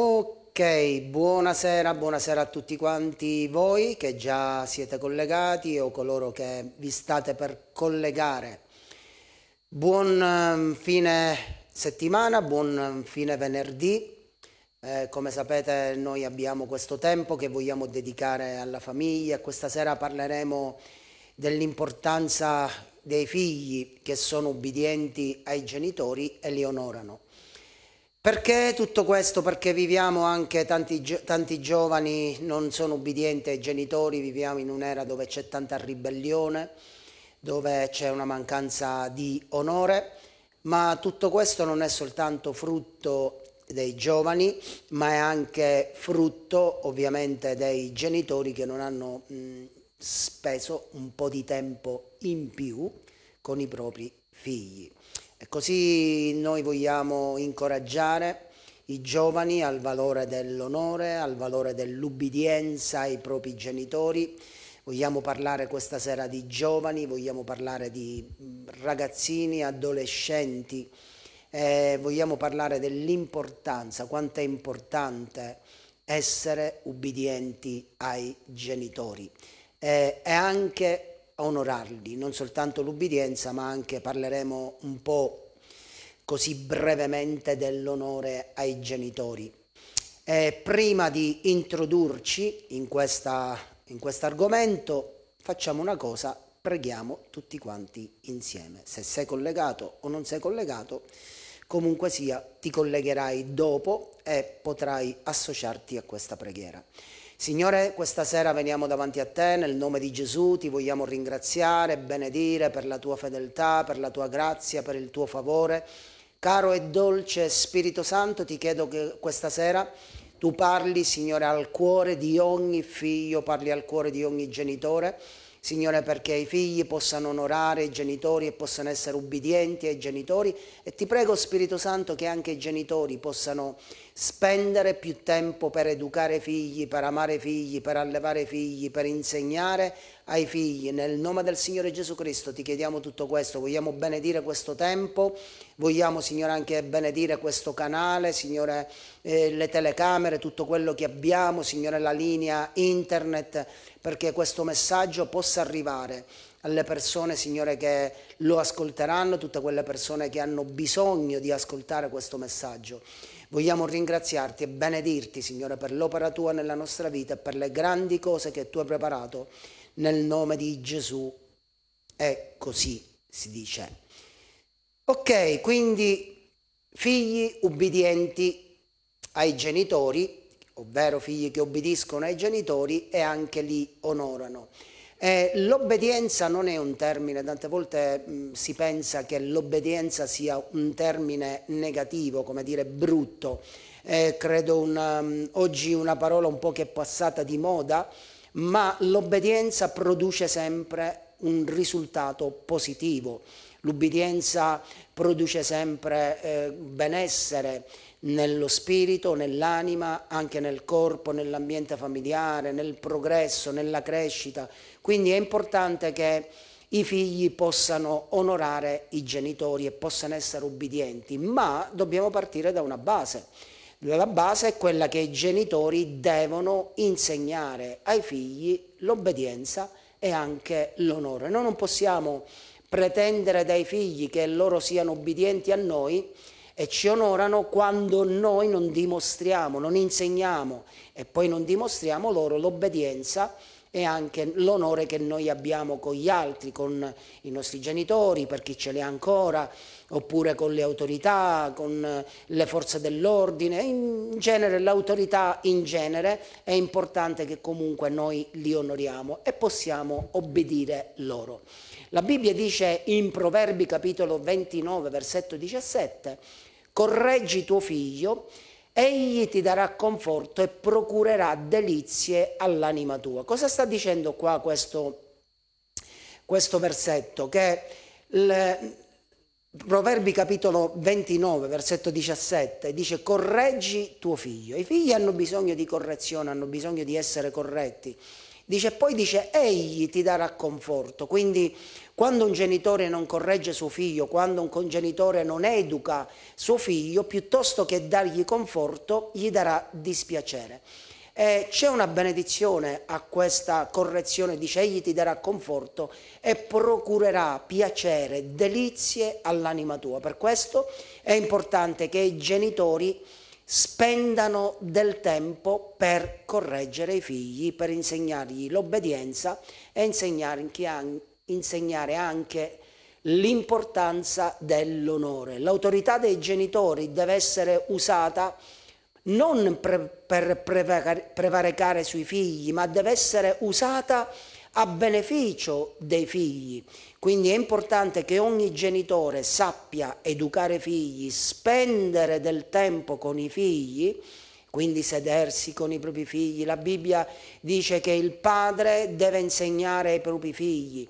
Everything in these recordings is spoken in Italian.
Ok, buonasera, buonasera a tutti quanti voi che già siete collegati o coloro che vi state per collegare. Buon ehm, fine settimana, buon ehm, fine venerdì. Eh, come sapete noi abbiamo questo tempo che vogliamo dedicare alla famiglia. Questa sera parleremo dell'importanza dei figli che sono ubbidienti ai genitori e li onorano. Perché tutto questo? Perché viviamo anche, tanti, tanti giovani non sono ubbidienti ai genitori, viviamo in un'era dove c'è tanta ribellione, dove c'è una mancanza di onore, ma tutto questo non è soltanto frutto dei giovani, ma è anche frutto ovviamente dei genitori che non hanno mh, speso un po' di tempo in più con i propri figli così noi vogliamo incoraggiare i giovani al valore dell'onore, al valore dell'ubbidienza ai propri genitori. Vogliamo parlare questa sera di giovani, vogliamo parlare di mm, ragazzini, adolescenti, eh, vogliamo parlare dell'importanza, quanto è importante essere ubbidienti ai genitori. Eh, è anche onorarli, non soltanto l'ubbidienza, ma anche parleremo un po' così brevemente dell'onore ai genitori. Eh, prima di introdurci in questo argomento, facciamo una cosa, preghiamo tutti quanti insieme. Se sei collegato o non sei collegato, comunque sia, ti collegherai dopo e potrai associarti a questa preghiera. Signore, questa sera veniamo davanti a te nel nome di Gesù, ti vogliamo ringraziare, benedire per la tua fedeltà, per la tua grazia, per il tuo favore. Caro e dolce Spirito Santo, ti chiedo che questa sera tu parli, Signore, al cuore di ogni figlio, parli al cuore di ogni genitore Signore, perché i figli possano onorare i genitori e possano essere ubbidienti ai genitori e ti prego Spirito Santo che anche i genitori possano spendere più tempo per educare figli, per amare figli, per allevare figli, per insegnare ai figli. Nel nome del Signore Gesù Cristo ti chiediamo tutto questo, vogliamo benedire questo tempo, vogliamo Signore anche benedire questo canale, Signore eh, le telecamere, tutto quello che abbiamo, Signore la linea internet perché questo messaggio possa arrivare alle persone, Signore, che lo ascolteranno, tutte quelle persone che hanno bisogno di ascoltare questo messaggio. Vogliamo ringraziarti e benedirti, Signore, per l'opera tua nella nostra vita e per le grandi cose che tu hai preparato nel nome di Gesù. È così, si dice. Ok, quindi figli ubbidienti ai genitori ovvero figli che obbediscono ai genitori e anche li onorano. Eh, l'obbedienza non è un termine, tante volte mh, mm, si pensa che l'obbedienza sia un termine negativo, come dire brutto. Eh, credo una, mh, mm, oggi una parola un po' che è passata di moda, ma l'obbedienza produce sempre un risultato positivo. L'obbedienza produce sempre eh, benessere, nello spirito, nell'anima, anche nel corpo, nell'ambiente familiare, nel progresso, nella crescita. Quindi è importante che i figli possano onorare i genitori e possano essere ubbidienti, ma dobbiamo partire da una base. La base è quella che i genitori devono insegnare ai figli l'obbedienza e anche l'onore. Noi non possiamo pretendere dai figli che loro siano ubbidienti a noi e ci onorano quando noi non dimostriamo, non insegniamo e poi non dimostriamo loro l'obbedienza e anche l'onore che noi abbiamo con gli altri, con i nostri genitori, per chi ce l'è ancora, oppure con le autorità, con eh, le forze dell'ordine. In genere l'autorità in genere è importante che comunque noi li onoriamo e possiamo obbedire loro. La Bibbia dice in Proverbi capitolo 29, versetto 17, correggi tuo figlio, egli ti darà conforto e procurerà delizie all'anima tua. Cosa sta dicendo qua questo, questo versetto? Che il, Proverbi capitolo 29, versetto 17, dice correggi tuo figlio. I figli hanno bisogno di correzione, hanno bisogno di essere corretti. Dice, poi dice, egli ti darà conforto. Quindi quando un genitore non corregge suo figlio, quando un congenitore non educa suo figlio, piuttosto che dargli conforto, gli darà dispiacere. Eh, c'è una benedizione a questa correzione, dice egli ti darà conforto e procurerà piacere, delizie all'anima tua. Per questo è importante che i genitori spendano del tempo per correggere i figli, per insegnargli l'obbedienza e insegnargli anche insegnare anche l'importanza dell'onore. L'autorità dei genitori deve essere usata non pre per prevaricare sui figli, ma deve essere usata a beneficio dei figli. Quindi è importante che ogni genitore sappia educare i figli, spendere del tempo con i figli, quindi sedersi con i propri figli. La Bibbia dice che il padre deve insegnare ai propri figli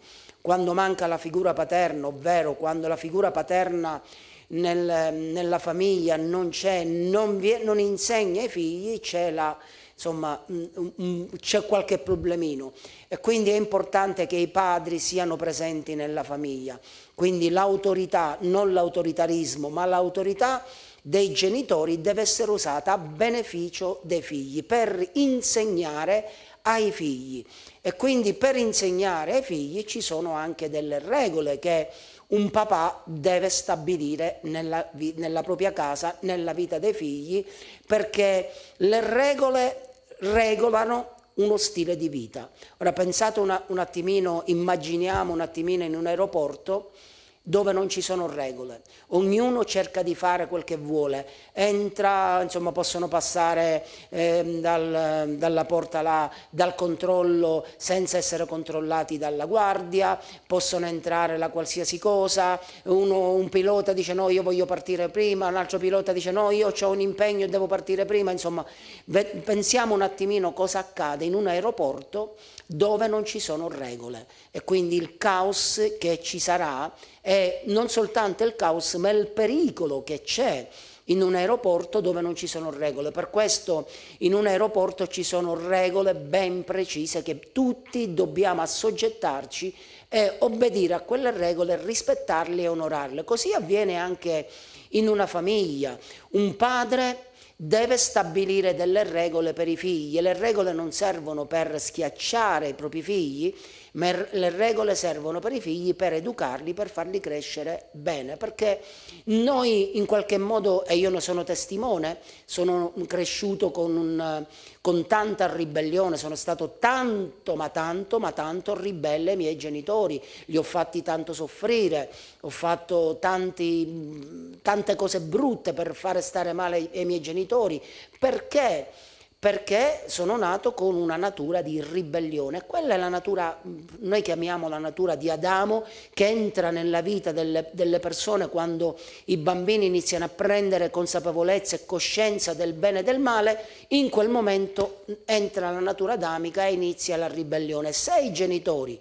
quando manca la figura paterna, ovvero quando la figura paterna nel, nella famiglia non c'è, non, non, insegna ai figli, c'è la insomma mm, mm, mm, c'è qualche problemino e quindi è importante che i padri siano presenti nella famiglia. Quindi l'autorità, non l'autoritarismo, ma l'autorità dei genitori deve essere usata a beneficio dei figli per insegnare ai figli e quindi per insegnare ai figli ci sono anche delle regole che un papà deve stabilire nella, nella propria casa, nella vita dei figli, perché le regole regolano uno stile di vita. Ora pensate una, un attimino, immaginiamo un attimino in un aeroporto dove non ci sono regole, ognuno cerca di fare quel che vuole, entra, insomma possono passare eh, dal, dalla porta là, dal controllo senza essere controllati dalla guardia, possono entrare la qualsiasi cosa, uno, un pilota dice no io voglio partire prima, un altro pilota dice no io ho un impegno e devo partire prima, insomma pensiamo un attimino cosa accade in un aeroporto dove non ci sono regole e quindi il caos che ci sarà è non soltanto il caos ma il pericolo che c'è in un aeroporto dove non ci sono regole. Per questo in un aeroporto ci sono regole ben precise che tutti dobbiamo assoggettarci e obbedire a quelle regole, rispettarle e onorarle. Così avviene anche in una famiglia. Un padre deve stabilire delle regole per i figli e le regole non servono per schiacciare i propri figli, ma le regole servono per i figli per educarli, per farli crescere bene, perché noi in qualche modo, e io ne sono testimone, sono cresciuto con un, con tanta ribellione, sono stato tanto ma tanto ma tanto ribelle ai miei genitori, li ho fatti tanto soffrire, ho fatto tanti, tante cose brutte per fare stare male ai miei genitori, perché? perché sono nato con una natura di ribellione. Quella è la natura, noi chiamiamo la natura di Adamo, che entra nella vita delle, delle, persone quando i bambini iniziano a prendere consapevolezza e coscienza del bene e del male, in quel momento entra la natura adamica e inizia la ribellione. Se i genitori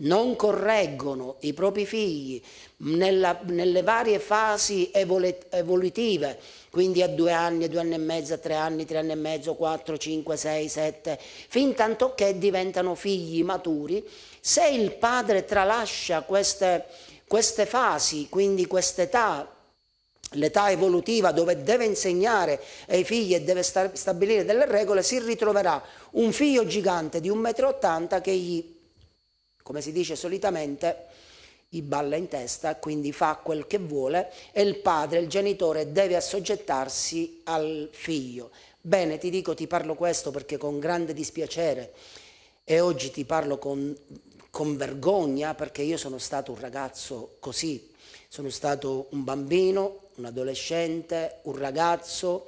non correggono i propri figli nella, nelle varie fasi evolutive, quindi a due anni, due anni e mezzo, tre anni, tre anni e mezzo, quattro, cinque, sei, sette, fin tanto che diventano figli maturi, se il padre tralascia queste, queste fasi, quindi quest'età l'età evolutiva dove deve insegnare ai figli e deve stabilire delle regole, si ritroverà un figlio gigante di 1,80 m che gli come si dice solitamente, i balla in testa, quindi fa quel che vuole e il padre, il genitore, deve assoggettarsi al figlio. Bene, ti dico, ti parlo questo perché con grande dispiacere e oggi ti parlo con, con vergogna perché io sono stato un ragazzo così, sono stato un bambino, un adolescente, un ragazzo,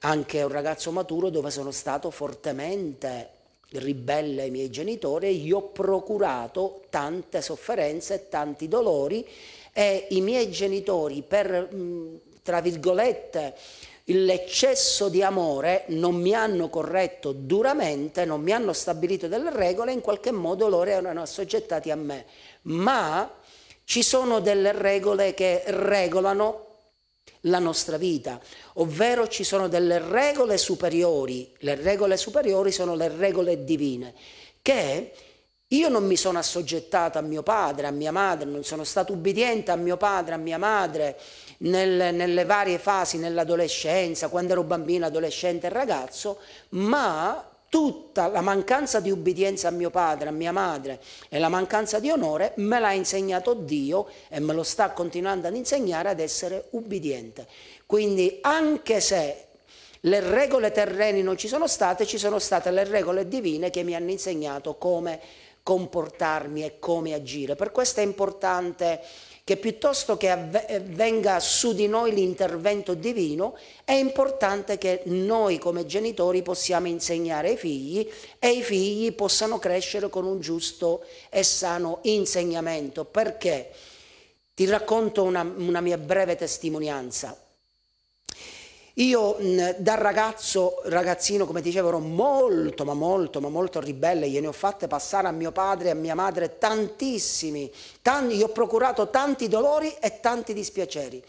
anche un ragazzo maturo dove sono stato fortemente ribelle ai miei genitori, gli ho procurato tante sofferenze, e tanti dolori e i miei genitori per, tra virgolette, l'eccesso di amore non mi hanno corretto duramente, non mi hanno stabilito delle regole, in qualche modo loro erano assoggettati a me. Ma ci sono delle regole che regolano la nostra vita, ovvero ci sono delle regole superiori, le regole superiori sono le regole divine, che io non mi sono assoggettata a mio padre, a mia madre, non sono stato ubbidiente a mio padre, a mia madre, nel, nelle varie fasi, nell'adolescenza, quando ero bambino, adolescente e ragazzo, ma tutta la mancanza di ubbidienza a mio padre, a mia madre e la mancanza di onore me l'ha insegnato Dio e me lo sta continuando ad insegnare ad essere ubbidiente. Quindi anche se le regole terreni non ci sono state, ci sono state le regole divine che mi hanno insegnato come comportarmi e come agire. Per questo è importante che piuttosto che eh, venga su di noi l'intervento divino, è importante che noi come genitori possiamo insegnare ai figli e i figli possano crescere con un giusto e sano insegnamento. Perché? Ti racconto una, una mia breve testimonianza. Io da ragazzo, ragazzino, come dicevo, ero molto, ma molto, ma molto ribelle, gliene ho fatte passare a mio padre e a mia madre tantissimi, tanti, gli ho procurato tanti dolori e tanti dispiaceri.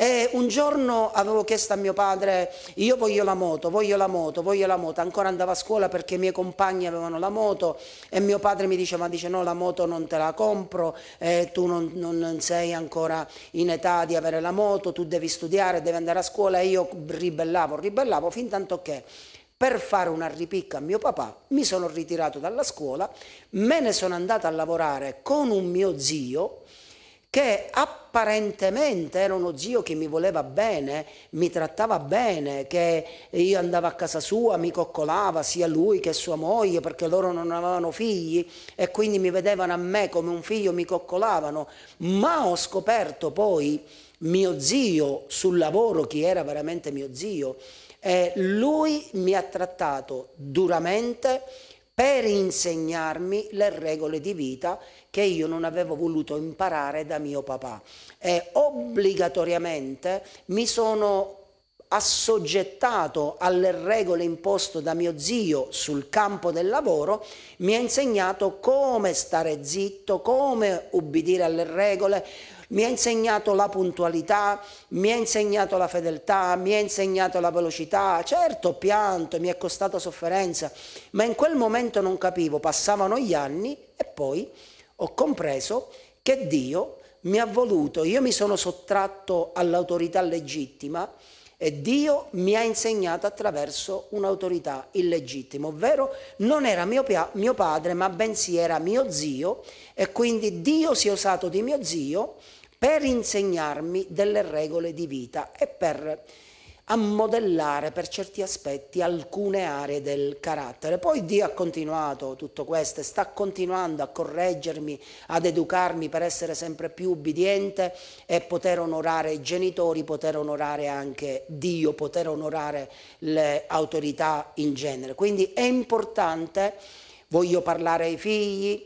E un giorno avevo chiesto a mio padre, io voglio la moto, voglio la moto, voglio la moto, ancora andavo a scuola perché i miei compagni avevano la moto e mio padre mi diceva, dice no la moto non te la compro, eh, tu non, non sei ancora in età di avere la moto, tu devi studiare, devi andare a scuola e io ribellavo, ribellavo fin tanto che per fare una ripicca a mio papà, mi sono ritirato dalla scuola, me ne sono andata a lavorare con un mio zio che apparentemente era uno zio che mi voleva bene, mi trattava bene, che io andavo a casa sua, mi coccolava sia lui che sua moglie perché loro non avevano figli e quindi mi vedevano a me come un figlio, mi coccolavano, ma ho scoperto poi mio zio sul lavoro, chi era veramente mio zio, e lui mi ha trattato duramente per insegnarmi le regole di vita che io non avevo voluto imparare da mio papà e obbligatoriamente mi sono assoggettato alle regole imposte da mio zio sul campo del lavoro, mi ha insegnato come stare zitto, come ubbidire alle regole, mi ha insegnato la puntualità, mi ha insegnato la fedeltà, mi ha insegnato la velocità, certo ho pianto, mi è costato sofferenza, ma in quel momento non capivo, passavano gli anni e poi ho compreso che Dio mi ha voluto, io mi sono sottratto all'autorità legittima e Dio mi ha insegnato attraverso un'autorità illegittima, ovvero non era mio, mio, padre ma bensì era mio zio e quindi Dio si è usato di mio zio per insegnarmi delle regole di vita e per a modellare per certi aspetti alcune aree del carattere. Poi Dio ha continuato tutto questo e sta continuando a correggermi, ad educarmi per essere sempre più ubbidiente e poter onorare i genitori, poter onorare anche Dio, poter onorare le autorità in genere. Quindi è importante, voglio parlare ai figli,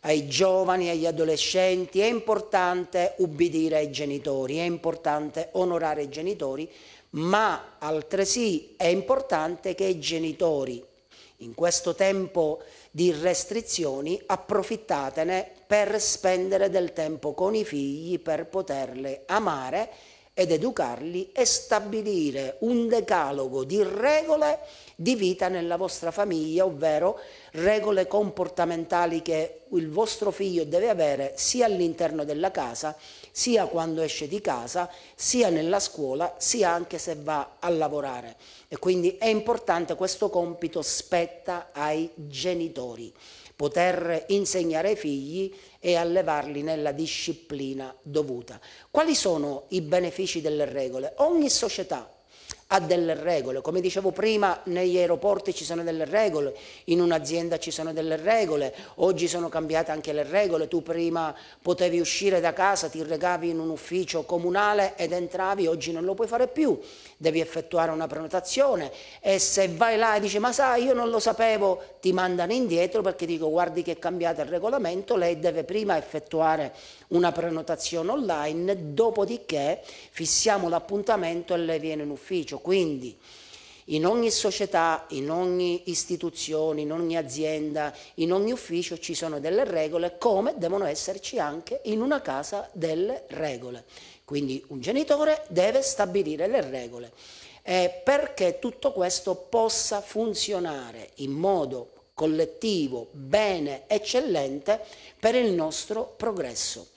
ai giovani, agli adolescenti, è importante ubbidire ai genitori, è importante onorare i genitori ma altresì è importante che i genitori in questo tempo di restrizioni approfittatene per spendere del tempo con i figli, per poterle amare ed educarli e stabilire un decalogo di regole di vita nella vostra famiglia, ovvero regole comportamentali che il vostro figlio deve avere sia all'interno della casa sia quando esce di casa, sia nella scuola, sia anche se va a lavorare. E quindi è importante questo compito spetta ai genitori, poter insegnare ai figli e allevarli nella disciplina dovuta. Quali sono i benefici delle regole? Ogni società ha delle regole, come dicevo prima negli aeroporti ci sono delle regole, in un'azienda ci sono delle regole, oggi sono cambiate anche le regole, tu prima potevi uscire da casa, ti regavi in un ufficio comunale ed entravi, oggi non lo puoi fare più, devi effettuare una prenotazione e se vai là e dici ma sai io non lo sapevo ti mandano indietro perché dico guardi che è cambiato il regolamento, lei deve prima effettuare una prenotazione online, dopodiché fissiamo l'appuntamento e lei viene in ufficio. Quindi in ogni società, in ogni istituzione, in ogni azienda, in ogni ufficio ci sono delle regole, come devono esserci anche in una casa delle regole. Quindi un genitore deve stabilire le regole. E eh, perché tutto questo possa funzionare in modo collettivo, bene, eccellente per il nostro progresso.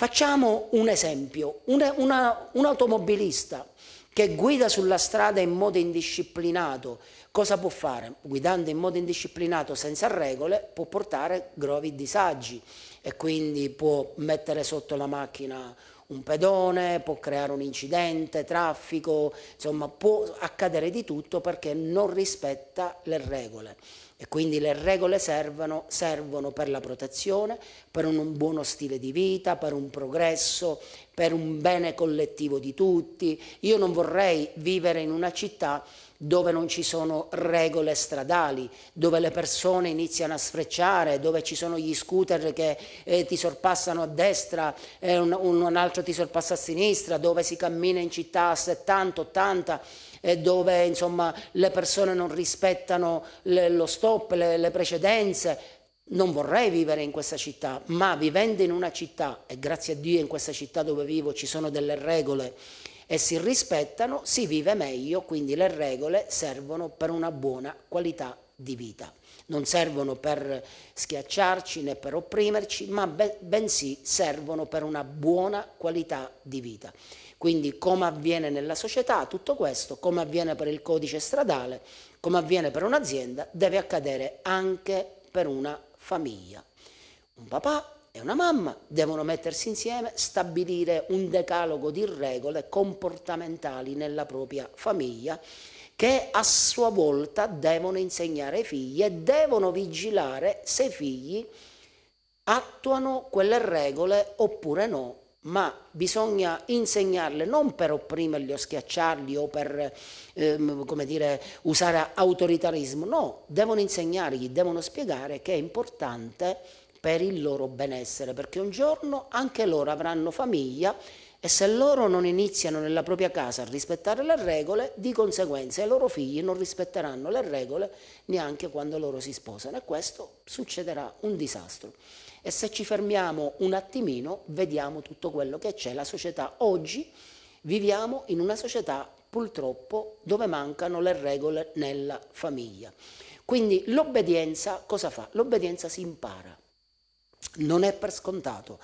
Facciamo un esempio, una, una, un automobilista che guida sulla strada in modo indisciplinato, cosa può fare? Guidando in modo indisciplinato senza regole può portare gravi disagi e quindi può mettere sotto la macchina un pedone, può creare un incidente, traffico, insomma può accadere di tutto perché non rispetta le regole. E quindi le regole servono, servono per la protezione, per un buono stile di vita, per un progresso, per un bene collettivo di tutti. Io non vorrei vivere in una città dove non ci sono regole stradali, dove le persone iniziano a sfrecciare, dove ci sono gli scooter che eh, ti sorpassano a destra, e un, un altro ti sorpassa a sinistra, dove si cammina in città a 70, 80 eh, dove insomma, le persone non rispettano le, lo stop, le, le precedenze. Non vorrei vivere in questa città, ma vivendo in una città, e grazie a Dio in questa città dove vivo ci sono delle regole e si rispettano, si vive meglio, quindi le regole servono per una buona qualità di vita. Non servono per schiacciarci né per opprimerci, ma bensì servono per una buona qualità di vita. Quindi come avviene nella società tutto questo, come avviene per il codice stradale, come avviene per un'azienda, deve accadere anche per una famiglia. Un papà e una mamma devono mettersi insieme, stabilire un decalogo di regole comportamentali nella propria famiglia che a sua volta devono insegnare ai figli e devono vigilare se i figli attuano quelle regole oppure no ma bisogna insegnarle non per opprimerli o schiacciarli o per ehm, dire, usare autoritarismo, no, devono insegnargli, devono spiegare che è importante per il loro benessere, perché un giorno anche loro avranno famiglia e se loro non iniziano nella propria casa a rispettare le regole, di conseguenza i loro figli non rispetteranno le regole neanche quando loro si sposano e questo succederà un disastro. E se ci fermiamo un attimino vediamo tutto quello che c'è. La società oggi viviamo in una società purtroppo dove mancano le regole nella famiglia. Quindi l'obbedienza cosa fa? L'obbedienza si impara, non è per scontato.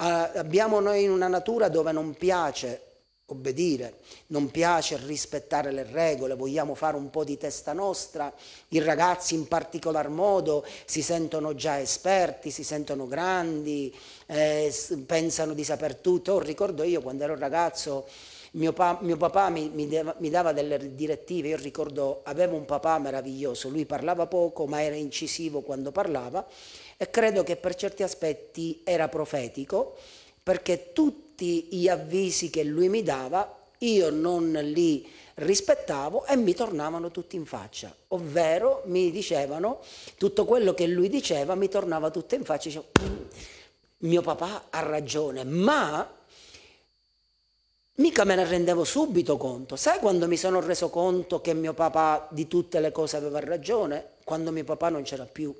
Uh, abbiamo noi una natura dove non piace obbedire, non piace rispettare le regole, vogliamo fare un po' di testa nostra, i ragazzi in particolar modo si sentono già esperti, si sentono grandi, eh, pensano di saper tutto. Oh, ricordo io quando ero ragazzo, mio, pa mio papà mi, mi, dava, mi, dava delle direttive, io ricordo avevo un papà meraviglioso, lui parlava poco ma era incisivo quando parlava e credo che per certi aspetti era profetico perché tutti gli avvisi che lui mi dava io non li rispettavo e mi tornavano tutti in faccia, ovvero mi dicevano tutto quello che lui diceva mi tornava tutto in faccia, dicevo mm, mio papà ha ragione, ma mica me ne rendevo subito conto, sai quando mi sono reso conto che mio papà di tutte le cose aveva ragione? Quando mio papà non c'era più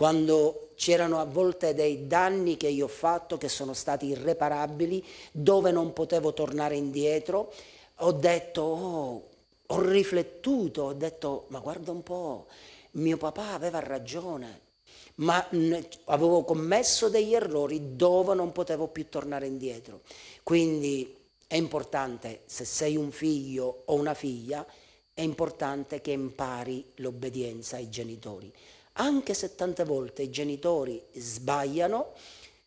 quando c'erano a volte dei danni che io ho fatto che sono stati irreparabili, dove non potevo tornare indietro, ho detto, oh, ho riflettuto, ho detto, ma guarda un po', mio papà aveva ragione, ma avevo commesso degli errori dove non potevo più tornare indietro. Quindi è importante, se sei un figlio o una figlia, è importante che impari l'obbedienza ai genitori anche 70 volte i genitori sbagliano,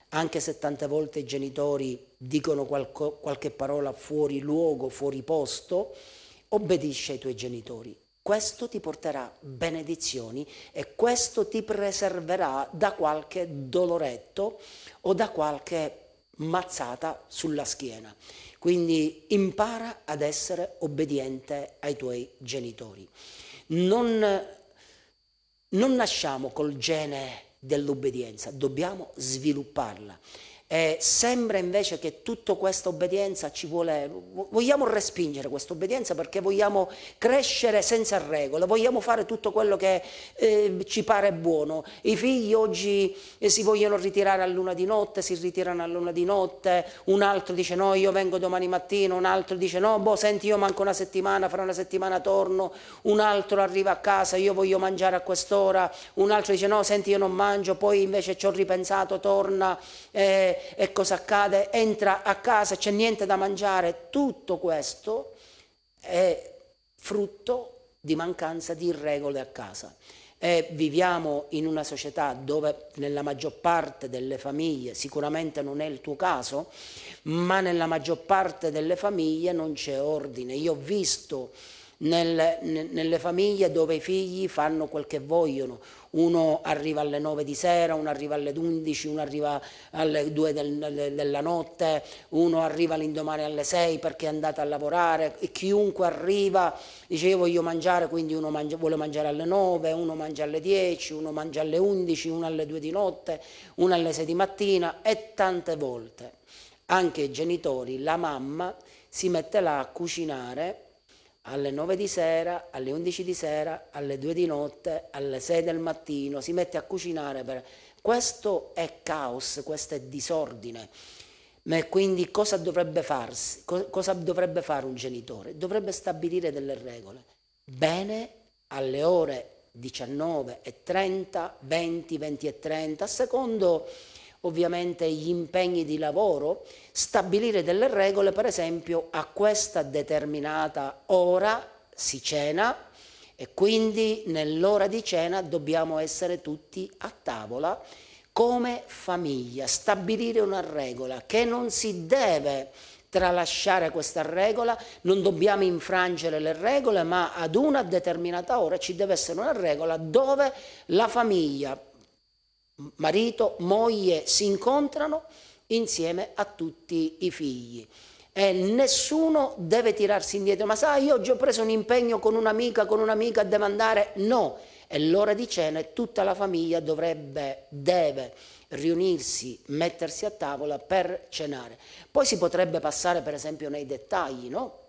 anche 70 volte i genitori dicono qualco, qualche parola fuori luogo, fuori posto, obbedisci ai tuoi genitori. Questo ti porterà benedizioni e questo ti preserverà da qualche doloretto o da qualche mazzata sulla schiena. Quindi impara ad essere obbediente ai tuoi genitori. Non non nasciamo col gene dell'obbedienza, dobbiamo svilupparla. Eh, sembra invece che tutta questa obbedienza ci vuole, vogliamo respingere questa obbedienza perché vogliamo crescere senza regole, vogliamo fare tutto quello che eh, ci pare buono. I figli oggi eh, si vogliono ritirare a luna di notte, si ritirano a luna di notte, un altro dice no, io vengo domani mattina, un altro dice no, boh, senti io manco una settimana, fra una settimana torno, un altro arriva a casa, io voglio mangiare a quest'ora, un altro dice no, senti io non mangio, poi invece ci ho ripensato, torna eh, e cosa accade, entra a casa, c'è niente da mangiare, tutto questo è frutto di mancanza di regole a casa. E viviamo in una società dove nella maggior parte delle famiglie, sicuramente non è il tuo caso, ma nella maggior parte delle famiglie non c'è ordine. Io ho visto nel, nelle famiglie dove i figli fanno quel che vogliono, uno arriva alle 9 di sera, uno arriva alle 11, uno arriva alle 2 del, del, della notte, uno arriva l'indomani alle 6 perché è andato a lavorare, e chiunque arriva dice io voglio mangiare, quindi uno mangia, vuole mangiare alle 9, uno mangia alle 10, uno mangia alle 11, uno alle 2 di notte, uno alle 6 di mattina e tante volte anche i genitori, la mamma si mette là a cucinare alle 9 di sera, alle 11 di sera, alle 2 di notte, alle 6 del mattino, si mette a cucinare. Per... Questo è caos, questo è disordine. Ma quindi cosa dovrebbe farsi? cosa dovrebbe fare un genitore? Dovrebbe stabilire delle regole. Bene, alle ore 19 e 30, 20, 20 e 30, secondo ovviamente gli impegni di lavoro, stabilire delle regole, per esempio a questa determinata ora si cena e quindi nell'ora di cena dobbiamo essere tutti a tavola come famiglia, stabilire una regola che non si deve tralasciare questa regola, non dobbiamo infrangere le regole, ma ad una determinata ora ci deve essere una regola dove la famiglia marito, moglie si incontrano insieme a tutti i figli. E nessuno deve tirarsi indietro, ma sai, io oggi ho preso un impegno con un'amica, con un'amica, devo andare. No, è l'ora di cena e tutta la famiglia dovrebbe, deve riunirsi, mettersi a tavola per cenare. Poi si potrebbe passare per esempio nei dettagli, no?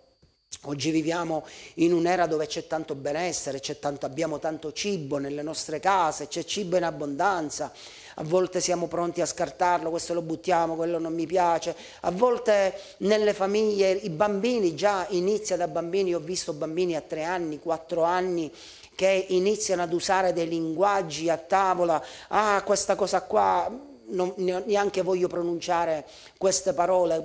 Oggi viviamo in un'era dove c'è tanto benessere, c'è tanto, abbiamo tanto cibo nelle nostre case, c'è cibo in abbondanza, a volte siamo pronti a scartarlo, questo lo buttiamo, quello non mi piace, a volte nelle famiglie i bambini già inizia da bambini, ho visto bambini a tre anni, quattro anni che iniziano ad usare dei linguaggi a tavola, ah questa cosa qua, non, neanche voglio pronunciare queste parole,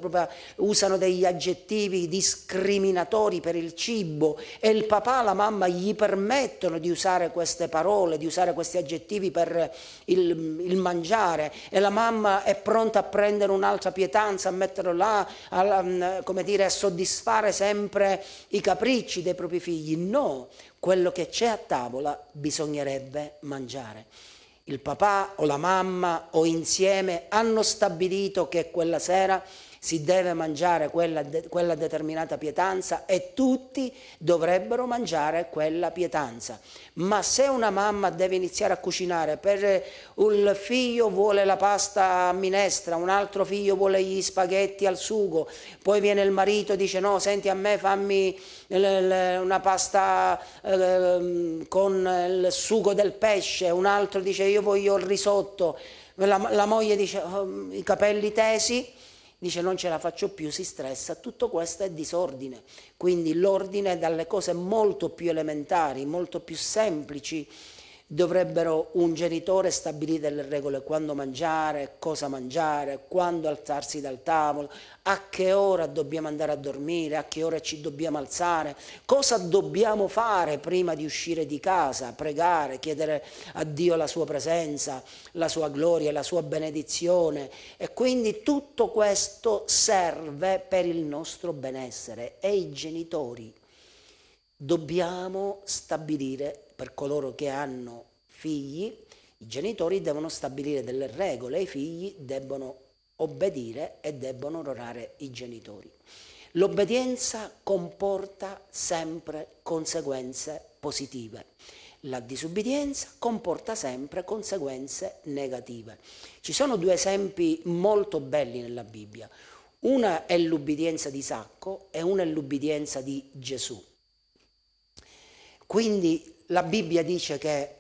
usano degli aggettivi discriminatori per il cibo e il papà la mamma gli permettono di usare queste parole, di usare questi aggettivi per il, il mangiare e la mamma è pronta a prendere un'altra pietanza, a metterlo là, a, mm, dire, a soddisfare sempre i capricci dei propri figli. No, quello che c'è a tavola bisognerebbe mangiare il papà o la mamma o insieme hanno stabilito che quella sera si deve mangiare quella, de quella determinata pietanza e tutti dovrebbero mangiare quella pietanza. Ma se una mamma deve iniziare a cucinare per un figlio vuole la pasta a minestra, un altro figlio vuole gli spaghetti al sugo, poi viene il marito e dice no, senti a me fammi una pasta eh, con il sugo del pesce, un altro dice io voglio il risotto, la, la moglie dice oh, i capelli tesi, dice non ce la faccio più, si stressa, tutto questo è disordine, quindi l'ordine è dalle cose molto più elementari, molto più semplici, dovrebbero un genitore stabilire le regole quando mangiare, cosa mangiare, quando alzarsi dal tavolo, a che ora dobbiamo andare a dormire, a che ora ci dobbiamo alzare, cosa dobbiamo fare prima di uscire di casa, pregare, chiedere a Dio la sua presenza, la sua gloria, la sua benedizione e quindi tutto questo serve per il nostro benessere e i genitori dobbiamo stabilire per coloro che hanno figli, i genitori devono stabilire delle regole, i figli debbono obbedire e debbono onorare i genitori. L'obbedienza comporta sempre conseguenze positive. La disobbedienza comporta sempre conseguenze negative. Ci sono due esempi molto belli nella Bibbia. Una è l'ubbidienza di Isacco e una è l'ubbidienza di Gesù. Quindi la Bibbia dice che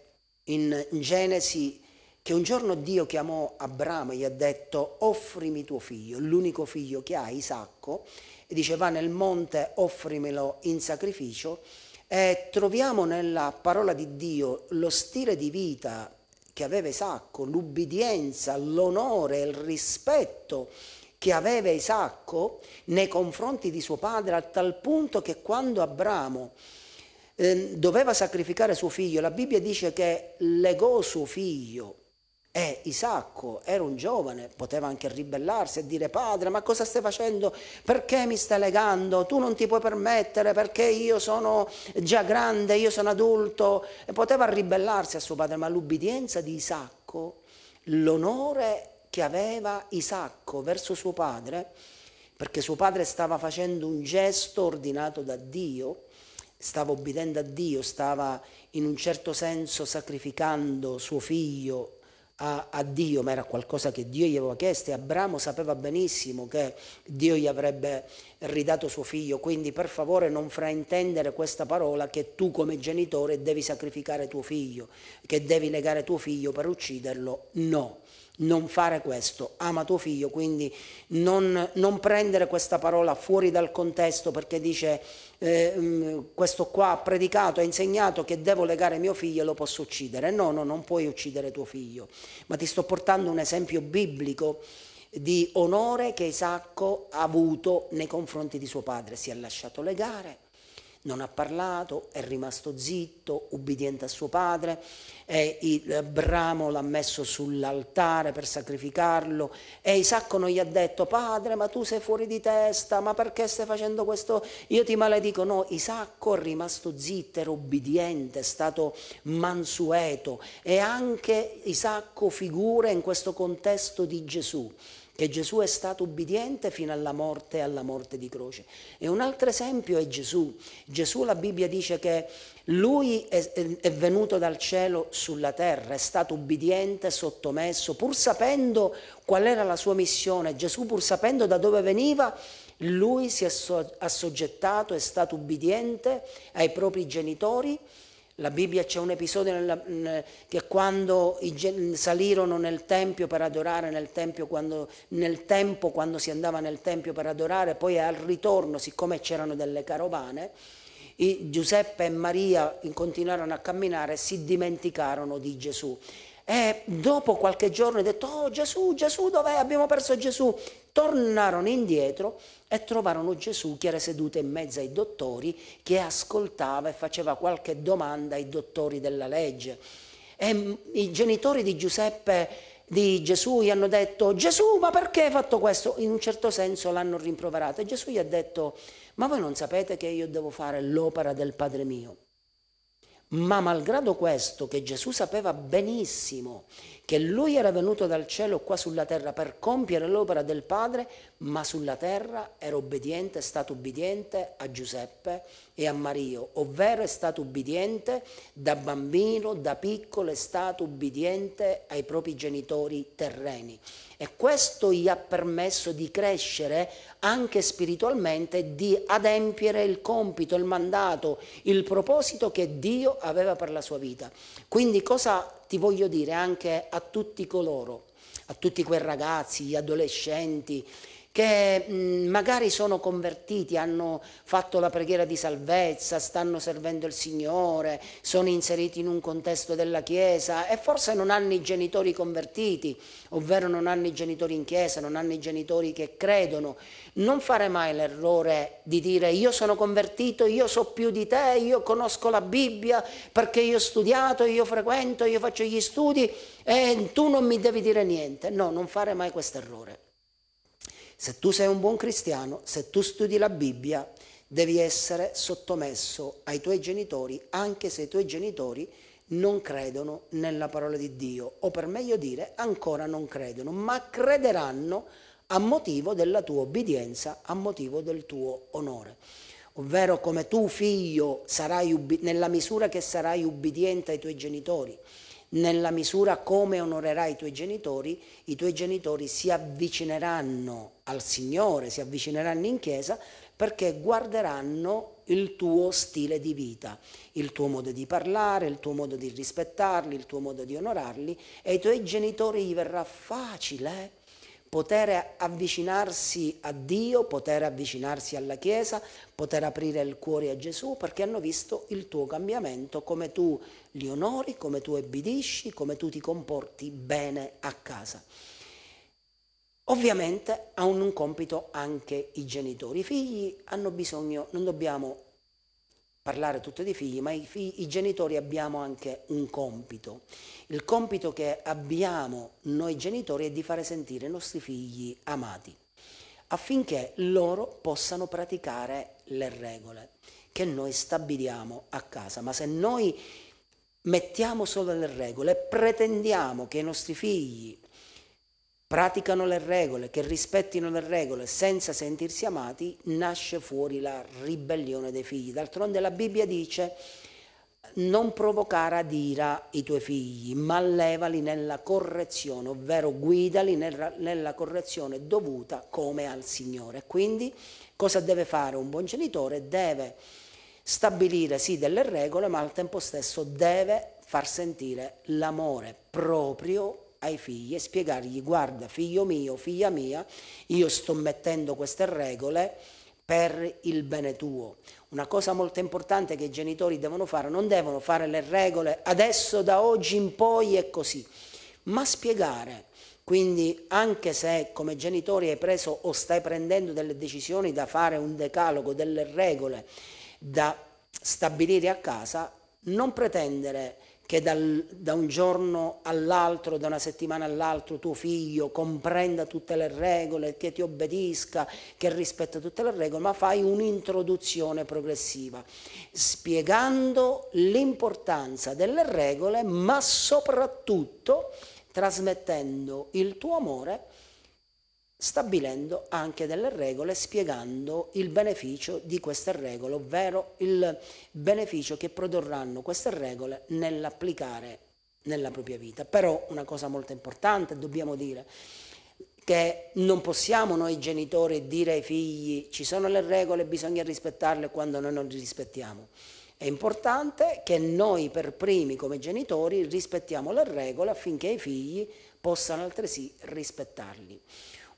in Genesi che un giorno Dio chiamò Abramo e gli ha detto offrimi tuo figlio, l'unico figlio che hai, Isacco, e dice va nel monte, offrimelo in sacrificio, e troviamo nella parola di Dio lo stile di vita che aveva Isacco, l'ubbidienza, l'onore, il rispetto che aveva Isacco nei confronti di suo padre, a tal punto che quando Abramo Ehm, doveva sacrificare suo figlio. La Bibbia dice che legò suo figlio e Isacco era un giovane, poteva anche ribellarsi e dire padre ma cosa stai facendo? Perché mi stai legando? Tu non ti puoi permettere perché io sono già grande, io sono adulto. E poteva ribellarsi a suo padre, ma l'ubbidienza di Isacco, l'onore che aveva Isacco verso suo padre, perché suo padre stava facendo un gesto ordinato da Dio, stava obbedendo a Dio, stava in un certo senso sacrificando suo figlio a, a, Dio, ma era qualcosa che Dio gli aveva chiesto e Abramo sapeva benissimo che Dio gli avrebbe ridato suo figlio, quindi per favore non fraintendere questa parola che tu come genitore devi sacrificare tuo figlio, che devi legare tuo figlio per ucciderlo, no non fare questo, ama tuo figlio, quindi non, non prendere questa parola fuori dal contesto perché dice eh, mm, questo qua ha predicato, ha insegnato che devo legare mio figlio e lo posso uccidere. No, no, non puoi uccidere tuo figlio, ma ti sto portando un esempio biblico di onore che Isacco ha avuto nei confronti di suo padre, si è lasciato legare non ha parlato, è rimasto zitto, ubbidiente a suo padre, eh, il bramo l'ha messo sull'altare per sacrificarlo e Isacco non gli ha detto padre ma tu sei fuori di testa, ma perché stai facendo questo? Io ti maledico, no, Isacco è rimasto zitto, era ubbidiente, è stato mansueto e anche Isacco figura in questo contesto di Gesù che Gesù è stato ubbidiente fino alla morte e alla morte di croce. E un altro esempio è Gesù. Gesù la Bibbia dice che lui è, è venuto dal cielo sulla terra, è stato ubbidiente, sottomesso, pur sapendo qual era la sua missione, Gesù pur sapendo da dove veniva, lui si è assoggettato, è stato ubbidiente ai propri genitori la Bibbia c'è un episodio nella, che quando i, salirono nel Tempio per adorare, nel, tempio quando, nel tempo quando si andava nel Tempio per adorare, poi al ritorno, siccome c'erano delle carovane, i, Giuseppe e Maria continuarono a camminare e si dimenticarono di Gesù. E dopo qualche giorno ho detto, oh Gesù, Gesù dov'è? Abbiamo perso Gesù tornarono indietro e trovarono Gesù che era seduto in mezzo ai dottori, che ascoltava e faceva qualche domanda ai dottori della legge. E mm, i genitori di Giuseppe di Gesù gli hanno detto Gesù ma perché hai fatto questo? In un certo senso l'hanno rimproverato e Gesù gli ha detto ma voi non sapete che io devo fare l'opera del Padre mio. Ma malgrado questo, che Gesù sapeva benissimo che lui era venuto dal cielo qua sulla terra per compiere l'opera del Padre, ma sulla terra era obbediente, è stato obbediente a Giuseppe e a Mario, ovvero è stato obbediente da bambino, da piccolo, è stato obbediente ai propri genitori terreni. E questo gli ha permesso di crescere anche spiritualmente, di adempiere il compito, il mandato, il proposito che Dio aveva per la sua vita. Quindi cosa ti voglio dire anche a tutti coloro, a tutti quei ragazzi, gli adolescenti, che magari sono convertiti, hanno fatto la preghiera di salvezza, stanno servendo il Signore, sono inseriti in un contesto della Chiesa e forse non hanno i genitori convertiti, ovvero non hanno i genitori in Chiesa, non hanno i genitori che credono. Non fare mai l'errore di dire io sono convertito, io so più di te, io conosco la Bibbia perché io ho studiato, io frequento, io faccio gli studi e tu non mi devi dire niente. No, non fare mai questo errore. Se tu sei un buon cristiano, se tu studi la Bibbia, devi essere sottomesso ai tuoi genitori, anche se i tuoi genitori non credono nella parola di Dio, o per meglio dire, ancora non credono, ma crederanno a motivo della tua obbedienza, a motivo del tuo onore. Ovvero come tu figlio sarai nella misura che sarai ubbidiente ai tuoi genitori, nella misura come onorerai i tuoi genitori, i tuoi genitori si avvicineranno al Signore, si avvicineranno in chiesa perché guarderanno il tuo stile di vita, il tuo modo di parlare, il tuo modo di rispettarli, il tuo modo di onorarli e ai tuoi genitori gli verrà facile poter avvicinarsi a Dio, poter avvicinarsi alla Chiesa, poter aprire il cuore a Gesù perché hanno visto il tuo cambiamento, come tu li onori, come tu ebbidisci, come tu ti comporti bene a casa. Ovviamente hanno un compito anche i genitori. I figli hanno bisogno, non dobbiamo parlare tutto di figli, ma i, figli, i, genitori abbiamo anche un compito. Il compito che abbiamo noi genitori è di fare sentire i nostri figli amati, affinché loro possano praticare le regole che noi stabiliamo a casa. Ma se noi mettiamo solo le regole e pretendiamo che i nostri figli praticano le regole, che rispettino le regole senza sentirsi amati, nasce fuori la ribellione dei figli. D'altronde la Bibbia dice non provocare ad ira i tuoi figli, ma levali nella correzione, ovvero guidali nella correzione dovuta come al Signore. Quindi cosa deve fare un buon genitore? Deve stabilire sì delle regole, ma al tempo stesso deve far sentire l'amore proprio ai figli e spiegargli guarda figlio mio, figlia mia, io sto mettendo queste regole per il bene tuo. Una cosa molto importante che i genitori devono fare, non devono fare le regole adesso, da oggi in poi è così, ma spiegare. Quindi anche se come genitori hai preso o stai prendendo delle decisioni da fare un decalogo, delle regole da stabilire a casa, non pretendere che dal, da un giorno all'altro, da una settimana all'altro, tuo figlio comprenda tutte le regole, che ti obbedisca, che rispetta tutte le regole, ma fai un'introduzione progressiva, spiegando l'importanza delle regole, ma soprattutto trasmettendo il tuo amore stabilendo anche delle regole, spiegando il beneficio di queste regole, ovvero il beneficio che produrranno queste regole nell'applicare nella propria vita. Però una cosa molto importante dobbiamo dire che non possiamo noi genitori dire ai figli ci sono le regole, bisogna rispettarle quando noi non le rispettiamo. È importante che noi per primi come genitori rispettiamo le regole affinché i figli possano altresì rispettarli.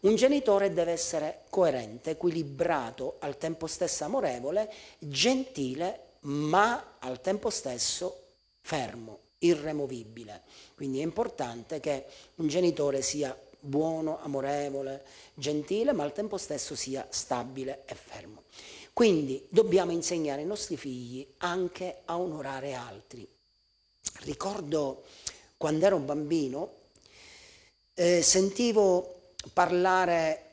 Un genitore deve essere coerente, equilibrato, al tempo stesso amorevole, gentile, ma al tempo stesso fermo, irremovibile. Quindi è importante che un genitore sia buono, amorevole, gentile, ma al tempo stesso sia stabile e fermo. Quindi dobbiamo insegnare ai nostri figli anche a onorare altri. Ricordo quando ero bambino, eh, sentivo parlare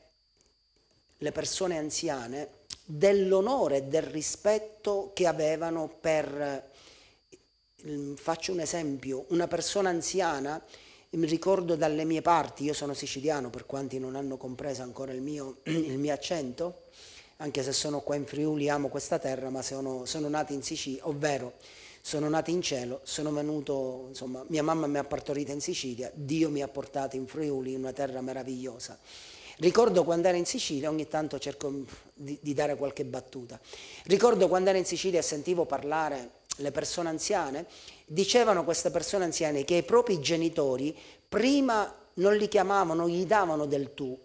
le persone anziane dell'onore e del rispetto che avevano per, mm, faccio un esempio, una persona anziana, mi ricordo dalle mie parti, io sono siciliano per quanti non hanno compreso ancora il mio, il mio accento, anche se sono qua in Friuli, amo questa terra, ma sono, sono nato in Sicilia, ovvero sono nato in cielo, sono venuto, insomma, mia mamma mi ha partorita in Sicilia, Dio mi ha portato in Friuli, una terra meravigliosa. Ricordo quando ero in Sicilia, ogni tanto cerco di, di dare qualche battuta, ricordo quando ero in Sicilia e sentivo parlare le persone anziane, dicevano queste persone anziane che i propri genitori prima non li chiamavano, gli davano del tu,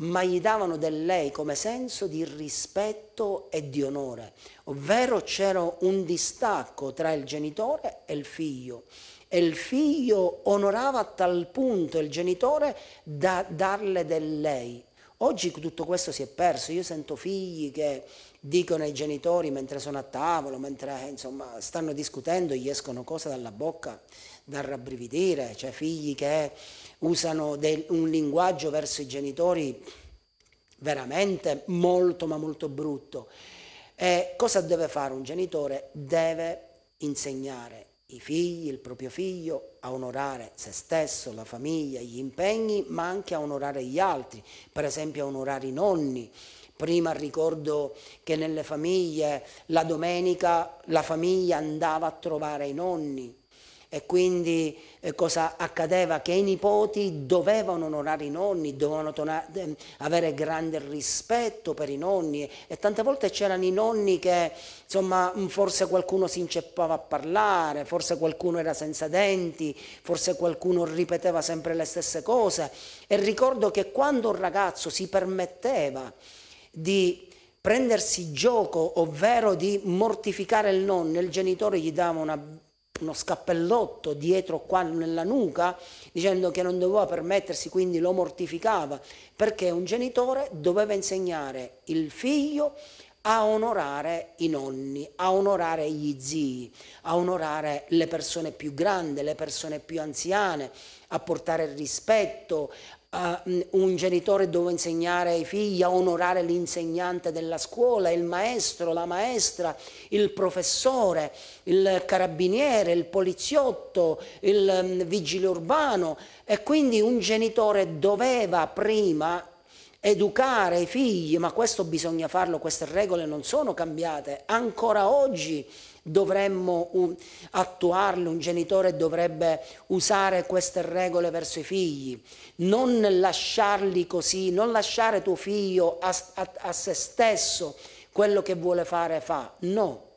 ma gli davano del lei come senso di rispetto e di onore, ovvero c'era un distacco tra il genitore e il figlio e il figlio onorava a tal punto il genitore da darle del lei. Oggi tutto questo si è perso, io sento figli che dicono ai genitori mentre sono a tavolo, mentre eh, insomma, stanno discutendo, gli escono cose dalla bocca da rabbrividire, cioè figli che usano del, un linguaggio verso i genitori veramente molto ma molto brutto. E cosa deve fare un genitore? Deve insegnare i figli, il proprio figlio, a onorare se stesso, la famiglia, gli impegni, ma anche a onorare gli altri, per esempio a onorare i nonni. Prima ricordo che nelle famiglie la domenica la famiglia andava a trovare i nonni, e quindi eh, cosa accadeva? Che i nipoti dovevano onorare i nonni, dovevano tonare, ehm, avere grande rispetto per i nonni e tante volte c'erano i nonni che insomma mm, forse qualcuno si inceppava a parlare, forse qualcuno era senza denti, forse qualcuno ripeteva sempre le stesse cose e ricordo che quando un ragazzo si permetteva di prendersi gioco, ovvero di mortificare il nonno, il genitore gli dava una uno scappellotto dietro qua nella nuca, dicendo che non doveva permettersi, quindi lo mortificava, perché un genitore doveva insegnare il figlio a onorare i nonni, a onorare gli zii, a onorare le persone più grandi, le persone più anziane, a portare rispetto, Uh, un genitore dove insegnare ai figli, a onorare l'insegnante della scuola, il maestro, la maestra, il professore, il carabiniere, il poliziotto, il um, vigile urbano e quindi un genitore doveva prima educare i figli, ma questo bisogna farlo, queste regole non sono cambiate, ancora oggi dovremmo attuarle, un genitore dovrebbe usare queste regole verso i figli, non lasciarli così, non lasciare tuo figlio a, a, a se stesso quello che vuole fare fa, no,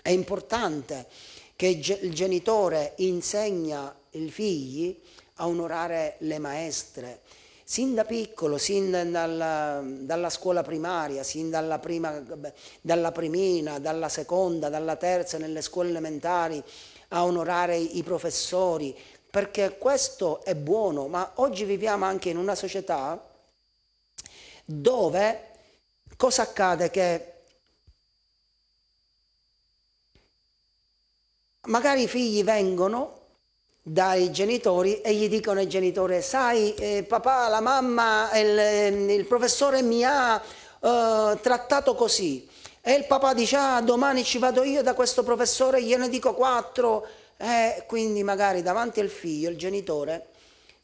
è importante che il genitore insegna i figli a onorare le maestre, sin da piccolo, sin dalla, dalla scuola primaria, sin dalla, prima, dalla primina, dalla seconda, dalla terza, nelle scuole elementari, a onorare i professori, perché questo è buono, ma oggi viviamo anche in una società dove cosa accade? Che magari i figli vengono dai genitori e gli dicono ai genitori, sai eh, papà, la mamma, il, ehm, il professore mi ha eh, trattato così e il papà dice, ah domani ci vado io da questo professore, gliene dico quattro e quindi magari davanti al figlio il genitore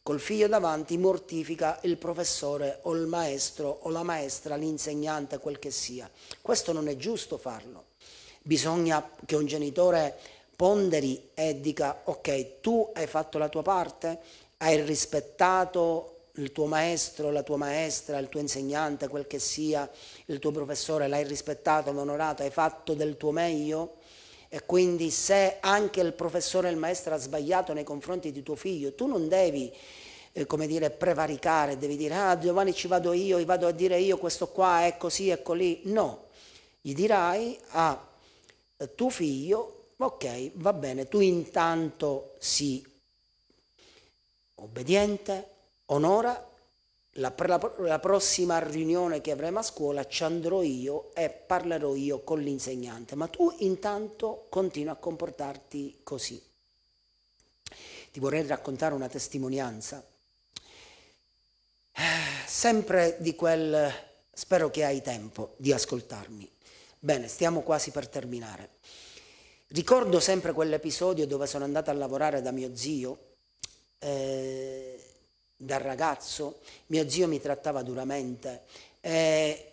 col figlio davanti mortifica il professore o il maestro o la maestra, l'insegnante, quel che sia. Questo non è giusto farlo. Bisogna che un genitore ponderi e dica ok, tu hai fatto la tua parte, hai rispettato il tuo maestro, la tua maestra, il tuo insegnante, quel che sia, il tuo professore, l'hai rispettato, l'hai onorato, hai fatto del tuo meglio e quindi se anche il professore il maestro ha sbagliato nei confronti di tuo figlio, tu non devi eh, come dire, prevaricare, devi dire ah domani ci vado io, vado a dire io questo qua è così, è così, no, gli dirai a ah, tuo figlio ok, va bene, tu intanto sii obbediente, onora, la, la, la prossima riunione che avremo a scuola ci andrò io e parlerò io con l'insegnante, ma tu intanto continua a comportarti così. Ti vorrei raccontare una testimonianza, sempre di quel, spero che hai tempo di ascoltarmi. Bene, stiamo quasi per terminare. Ricordo sempre quell'episodio dove sono andata a lavorare da mio zio, eh, da ragazzo, mio zio mi trattava duramente. Eh,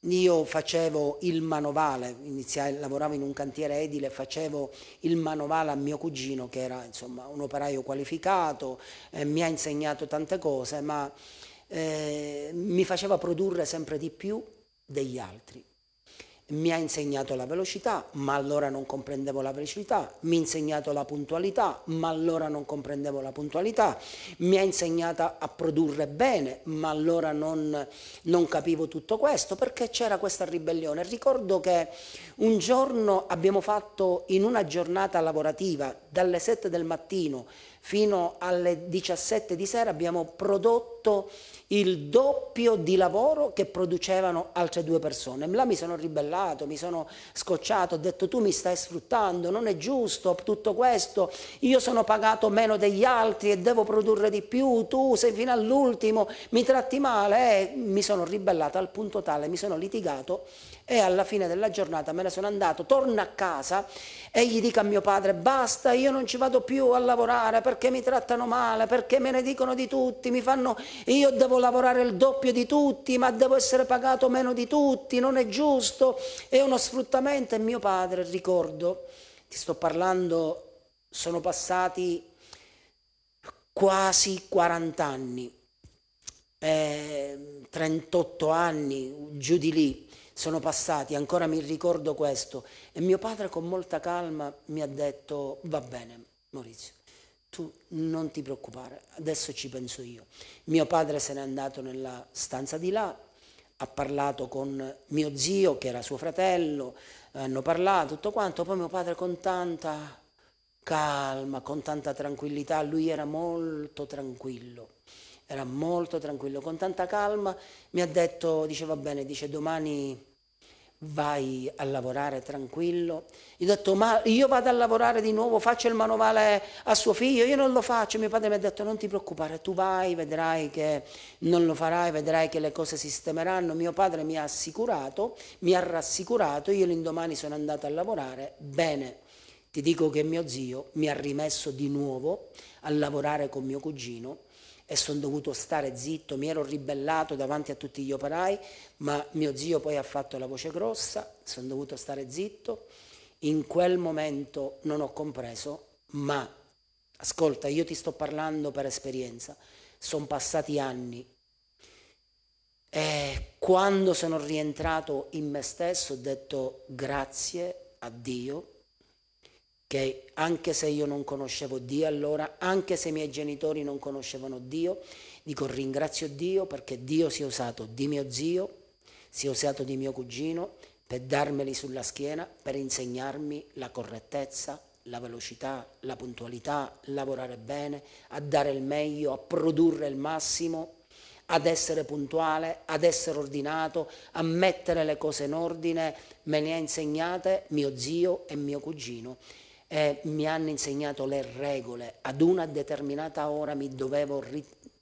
io facevo il manovale, iniziai, lavoravo in un cantiere edile, facevo il manovale a mio cugino che era insomma, un operaio qualificato, eh, mi ha insegnato tante cose, ma eh, mi faceva produrre sempre di più degli altri mi ha insegnato la velocità, ma allora non comprendevo la velocità, mi ha insegnato la puntualità, ma allora non comprendevo la puntualità, mi ha insegnata a produrre bene, ma allora non, non capivo tutto questo, perché c'era questa ribellione. Ricordo che un giorno abbiamo fatto in una giornata lavorativa, dalle 7 del mattino fino alle 17 di sera, abbiamo prodotto il doppio di lavoro che producevano altre due persone. Là mi sono ribellato, mi sono scocciato, ho detto tu mi stai sfruttando, non è giusto tutto questo, io sono pagato meno degli altri e devo produrre di più, tu sei fino all'ultimo, mi tratti male, eh, mi sono ribellato al punto tale, mi sono litigato e alla fine della giornata me ne sono andato, torno a casa e gli dico a mio padre basta, io non ci vado più a lavorare perché mi trattano male, perché me ne dicono di tutti, mi fanno, io devo lavorare il doppio di tutti, ma devo essere pagato meno di tutti, non è giusto, è uno sfruttamento e mio padre, ricordo, ti sto parlando, sono passati quasi 40 anni, 38 eh, anni, giù di lì sono passati, ancora mi ricordo questo. E mio padre con molta calma mi ha detto, va bene Maurizio, tu non ti preoccupare, adesso ci penso io. Mio padre se n'è andato nella stanza di là, ha parlato con mio zio che era suo fratello, hanno parlato tutto quanto, poi mio padre con tanta calma, con tanta tranquillità, lui era molto tranquillo, era molto tranquillo, con tanta calma mi ha detto, dice va bene, dice domani vai a lavorare tranquillo. Gli ho detto, ma io vado a lavorare di nuovo, faccio il manovale a suo figlio, io non lo faccio. Mio padre mi ha detto, non ti preoccupare, tu vai, vedrai che non lo farai, vedrai che le cose sistemeranno. Mio padre mi ha assicurato, mi ha rassicurato, io l'indomani sono andato a lavorare, bene. Ti dico che mio zio mi ha rimesso di nuovo a lavorare con mio cugino e sono dovuto stare zitto, mi ero ribellato davanti a tutti gli operai, ma mio zio poi ha fatto la voce grossa, sono dovuto stare zitto. In quel momento non ho compreso, ma ascolta, io ti sto parlando per esperienza, sono passati anni. E quando sono rientrato in me stesso ho detto grazie a Dio che anche se io non conoscevo Dio allora, anche se i miei genitori non conoscevano Dio, dico ringrazio Dio perché Dio si è usato di mio zio, si è usato di mio cugino per darmeli sulla schiena, per insegnarmi la correttezza, la velocità, la puntualità, lavorare bene, a dare il meglio, a produrre il massimo, ad essere puntuale, ad essere ordinato, a mettere le cose in ordine, me le ha insegnate mio zio e mio cugino eh, mi hanno insegnato le regole, ad una determinata ora mi dovevo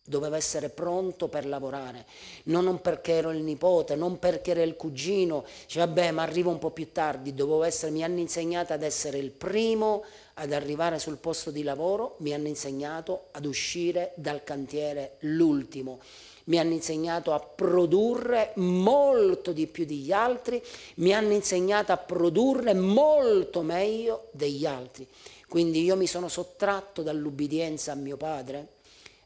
doveva essere pronto per lavorare, no, non perché ero il nipote, non perché ero il cugino, cioè, vabbè ma arrivo un po' più tardi, essere, mi hanno insegnato ad essere il primo ad arrivare sul posto di lavoro, mi hanno insegnato ad uscire dal cantiere l'ultimo mi hanno insegnato a produrre molto di più degli altri, mi hanno insegnato a produrre molto meglio degli altri. Quindi io mi sono sottratto dall'ubbidienza a mio padre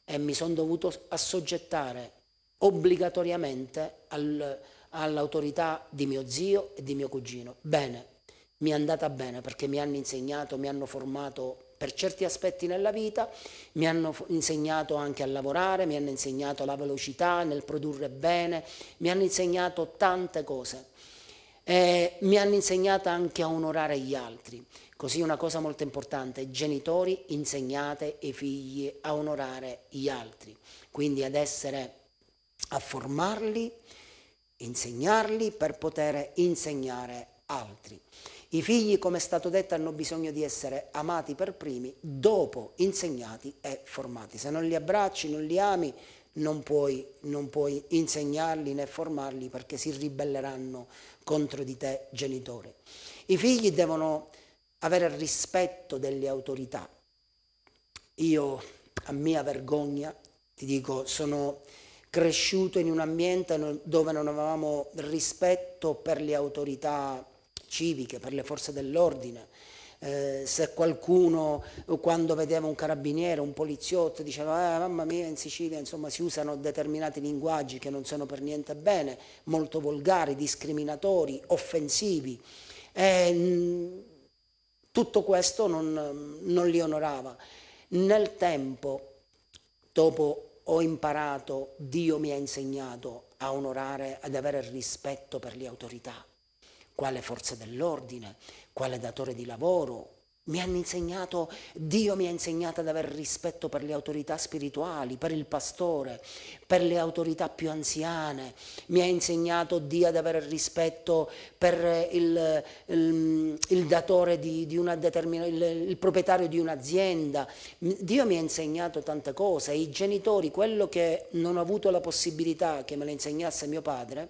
e mi sono dovuto assoggettare obbligatoriamente al, all'autorità di mio zio e di mio cugino. Bene, mi è andata bene perché mi hanno insegnato, mi hanno formato per certi aspetti nella vita, mi hanno insegnato anche a lavorare, mi hanno insegnato la velocità nel produrre bene, mi hanno insegnato tante cose. Eh, mi hanno insegnato anche a onorare gli altri. Così una cosa molto importante, genitori insegnate i figli a onorare gli altri, quindi ad essere, a formarli, insegnarli per poter insegnare altri. I figli, come è stato detto, hanno bisogno di essere amati per primi, dopo insegnati e formati. Se non li abbracci, non li ami, non puoi, non puoi insegnarli né formarli perché si ribelleranno contro di te, genitore. I figli devono avere rispetto delle autorità. Io, a mia vergogna, ti dico, sono cresciuto in un ambiente dove non avevamo rispetto per le autorità civiche, per le forze dell'ordine, eh, se qualcuno quando vedeva un carabiniere, un poliziotto diceva eh, mamma mia in Sicilia insomma, si usano determinati linguaggi che non sono per niente bene, molto volgari, discriminatori, offensivi, eh, tutto questo non, non li onorava. Nel tempo, dopo ho imparato, Dio mi ha insegnato a onorare, ad avere rispetto per le autorità quale forza dell'ordine, quale datore di lavoro. Mi hanno insegnato, Dio mi ha insegnato ad avere rispetto per le autorità spirituali, per il pastore, per le autorità più anziane. Mi ha insegnato Dio ad avere rispetto per il, il, il datore di, di una determinata, il, il proprietario di un'azienda. Dio mi ha insegnato tante cose. I genitori, quello che non ho avuto la possibilità che me lo insegnasse mio padre,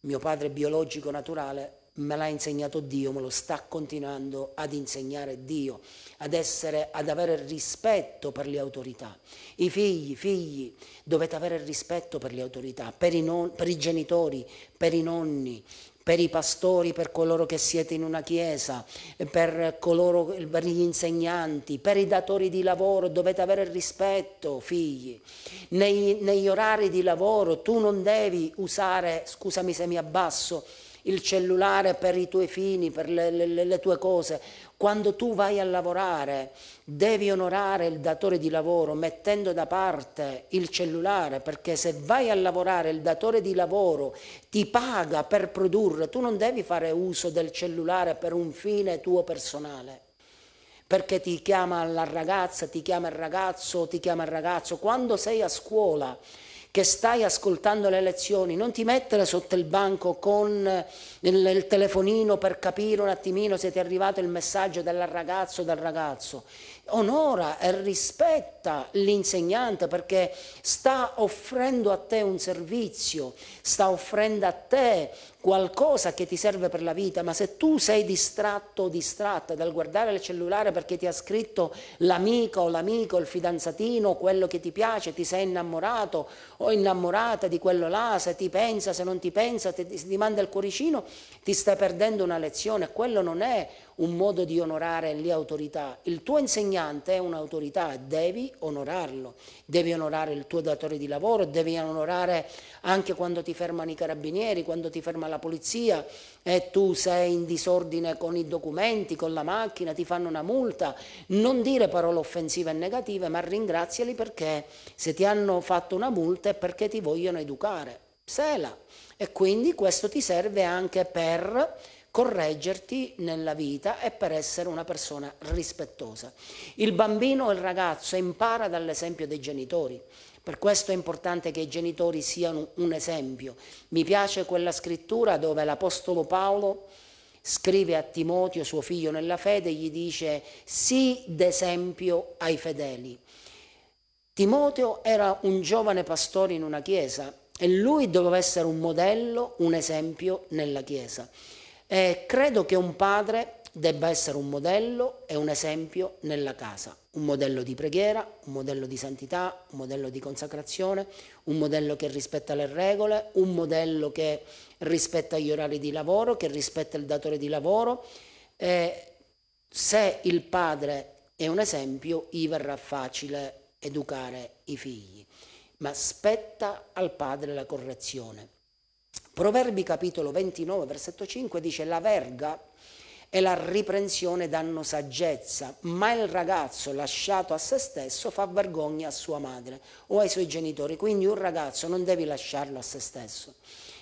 mio padre biologico naturale, me l'ha insegnato Dio, me lo sta continuando ad insegnare Dio, ad, essere, ad avere rispetto per le autorità. I figli, figli, dovete avere rispetto per le autorità, per i, non, per i genitori, per i nonni, per i pastori, per coloro che siete in una chiesa, per, coloro, per, gli insegnanti, per i datori di lavoro, dovete avere rispetto, figli. Nei, negli orari di lavoro tu non devi usare, scusami se mi abbasso, il cellulare per i tuoi fini, per le, le, le tue cose. Quando tu vai a lavorare devi onorare il datore di lavoro mettendo da parte il cellulare, perché se vai a lavorare il datore di lavoro ti paga per produrre, tu non devi fare uso del cellulare per un fine tuo personale perché ti chiama la ragazza, ti chiama il ragazzo, ti chiama il ragazzo. Quando sei a scuola che stai ascoltando le lezioni, non ti mettere sotto il banco con eh, il, il telefonino per capire un attimino se ti è arrivato il messaggio della ragazzo o del ragazzo onora e rispetta l'insegnante perché sta offrendo a te un servizio, sta offrendo a te qualcosa che ti serve per la vita, ma se tu sei distratto o distratta dal guardare il cellulare perché ti ha scritto l'amica o l'amico, il fidanzatino, quello che ti piace, ti sei innamorato o innamorata di quello là, se ti pensa, se non ti pensa, ti, ti manda il cuoricino, ti stai perdendo una lezione, quello non è un modo di onorare le autorità. Il tuo insegnante è un'autorità, devi onorarlo, devi onorare il tuo datore di lavoro, devi onorare anche quando ti fermano i carabinieri, quando ti ferma la polizia e tu sei in disordine con i documenti, con la macchina, ti fanno una multa. Non dire parole offensive e negative, ma ringraziali perché se ti hanno fatto una multa è perché ti vogliono educare. Sela. E quindi questo ti serve anche per correggerti nella vita e per essere una persona rispettosa. Il bambino o il ragazzo impara dall'esempio dei genitori. Per questo è importante che i genitori siano un esempio. Mi piace quella scrittura dove l'Apostolo Paolo scrive a Timoteo, suo figlio nella fede, e gli dice sii d'esempio ai fedeli. Timoteo era un giovane pastore in una chiesa e lui doveva essere un modello, un esempio nella chiesa. Eh, credo che un padre debba essere un modello e un esempio nella casa, un modello di preghiera, un modello di santità, un modello di consacrazione, un modello che rispetta le regole, un modello che rispetta gli orari di lavoro, che rispetta il datore di lavoro. Eh, se il padre è un esempio, gli verrà facile educare i figli, ma spetta al padre la correzione. Proverbi capitolo 29, versetto 5 dice la verga e la riprensione danno saggezza, ma il ragazzo lasciato a se stesso fa vergogna a sua madre o ai suoi genitori, quindi un ragazzo non devi lasciarlo a se stesso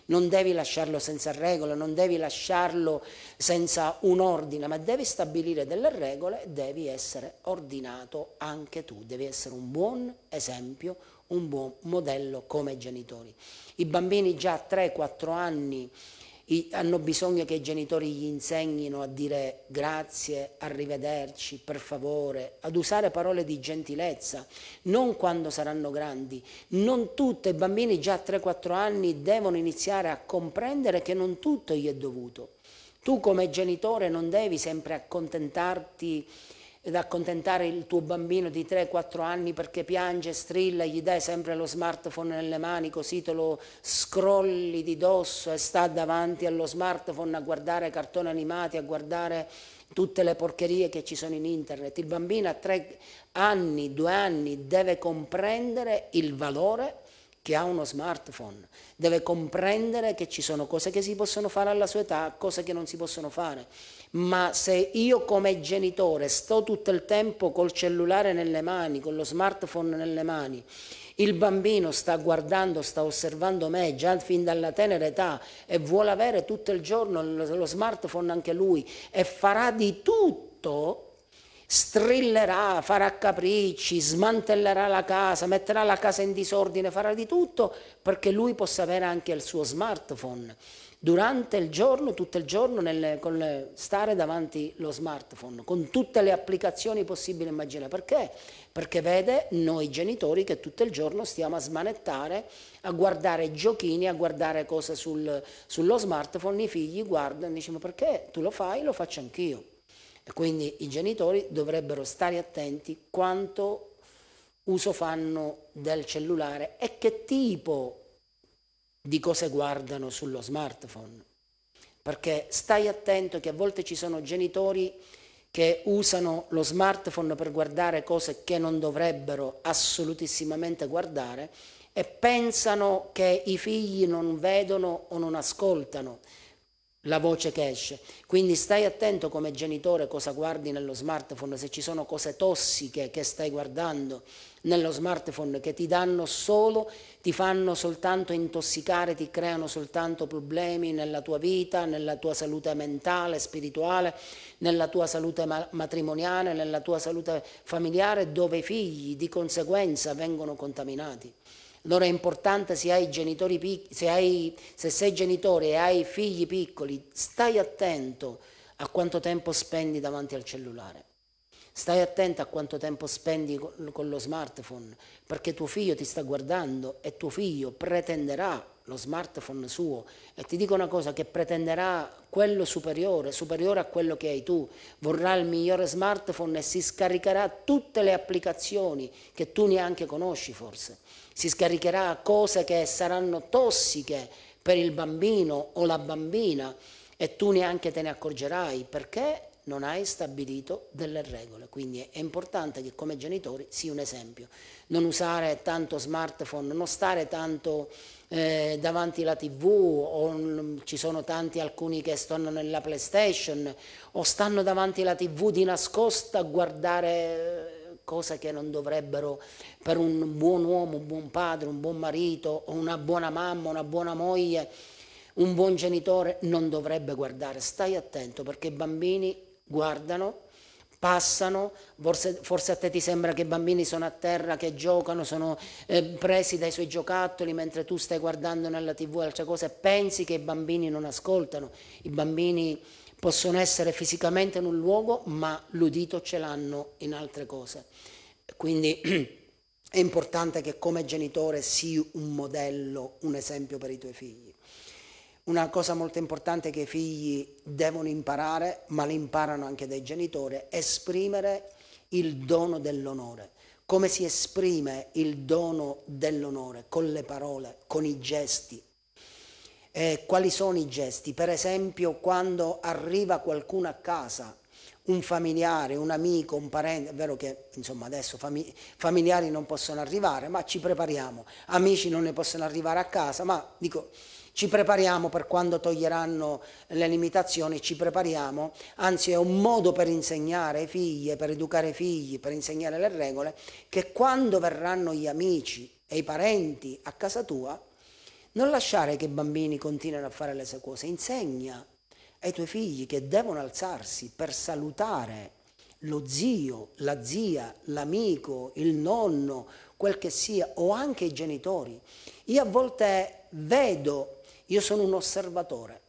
non devi lasciarlo senza regole, non devi lasciarlo senza un ordine, ma devi stabilire delle regole e devi essere ordinato anche tu, devi essere un buon esempio, un buon modello come genitori. I bambini già a 3-4 anni hanno bisogno che i genitori gli insegnino a dire grazie, arrivederci, per favore, ad usare parole di gentilezza, non quando saranno grandi. Non tutto, i bambini già a 3-4 anni devono iniziare a comprendere che non tutto gli è dovuto. Tu come genitore non devi sempre accontentarti ed accontentare il tuo bambino di 3-4 anni perché piange, strilla, gli dai sempre lo smartphone nelle mani così te lo scrolli di dosso e sta davanti allo smartphone a guardare cartoni animati, a guardare tutte le porcherie che ci sono in internet. Il bambino a 3 anni, 2 anni deve comprendere il valore che ha uno smartphone, deve comprendere che ci sono cose che si possono fare alla sua età, cose che non si possono fare ma se io come genitore sto tutto il tempo col cellulare nelle mani, con lo smartphone nelle mani, il bambino sta guardando, sta osservando me già fin dalla tenera età e vuole avere tutto il giorno lo smartphone anche lui e farà di tutto strillerà, farà capricci, smantellerà la casa, metterà la casa in disordine, farà di tutto perché lui possa avere anche il suo smartphone durante il giorno, tutto il giorno, nel, con stare davanti allo smartphone, con tutte le applicazioni possibili e immaginabili. Perché? Perché vede noi genitori che tutto il giorno stiamo a smanettare, a guardare giochini, a guardare cose sul, sullo smartphone, i figli guardano e dicono perché tu lo fai, lo faccio anch'io. E quindi i genitori dovrebbero stare attenti quanto uso fanno del cellulare e che tipo di cosa guardano sullo smartphone. Perché stai attento che a volte ci sono genitori che usano lo smartphone per guardare cose che non dovrebbero assolutissimamente guardare e pensano che i figli non vedono o non ascoltano la voce che esce. Quindi stai attento come genitore cosa guardi nello smartphone, se ci sono cose tossiche che stai guardando nello smartphone che ti danno solo, ti fanno soltanto intossicare, ti creano soltanto problemi nella tua vita, nella tua salute mentale, spirituale, nella tua salute matrimoniale, nella tua salute familiare, dove i figli di conseguenza vengono contaminati. Allora è importante se hai genitori se, hai, se sei genitore e hai figli piccoli, stai attento a quanto tempo spendi davanti al cellulare. Stai attento a quanto tempo spendi con lo smartphone, perché tuo figlio ti sta guardando e tuo figlio pretenderà lo smartphone suo e ti dico una cosa che pretenderà quello superiore, superiore a quello che hai tu, vorrà il migliore smartphone e si scaricherà tutte le applicazioni che tu neanche conosci forse si scaricherà cose che saranno tossiche per il bambino o la bambina e tu neanche te ne accorgerai perché non hai stabilito delle regole. Quindi è importante che come genitori sia un esempio. Non usare tanto smartphone, non stare tanto eh, davanti alla tv o um, ci sono tanti alcuni che stanno nella PlayStation o stanno davanti alla tv di nascosto a guardare cosa che non dovrebbero per un buon uomo, un buon padre, un buon marito, una buona mamma, una buona moglie, un buon genitore non dovrebbe guardare. Stai attento perché i bambini guardano, passano, forse, forse, a te ti sembra che i bambini sono a terra, che giocano, sono eh, presi dai suoi giocattoli mentre tu stai guardando nella tv altre cose, pensi che i bambini non ascoltano, i bambini possono essere fisicamente in un luogo, ma l'udito ce l'hanno in altre cose. Quindi è importante che come genitore sii un modello, un esempio per i tuoi figli. Una cosa molto importante che i figli devono imparare, ma le imparano anche dai genitori, è esprimere il dono dell'onore. Come si esprime il dono dell'onore? Con le parole, con i gesti, eh, quali sono i gesti, per esempio quando arriva qualcuno a casa, un familiare, un amico, un parente, è vero che insomma adesso fami familiari non possono arrivare, ma ci prepariamo, amici non ne possono arrivare a casa, ma dico ci prepariamo per quando toglieranno le limitazioni, ci prepariamo, anzi è un modo per insegnare ai figli, per educare i figli, per insegnare le regole, che quando verranno gli amici e i parenti a casa tua, non lasciare che i bambini continuino a fare le sue cose, insegna ai tuoi figli che devono alzarsi per salutare lo zio, la zia, l'amico, il nonno, quel che sia, o anche i genitori. Io a volte vedo, io sono un osservatore,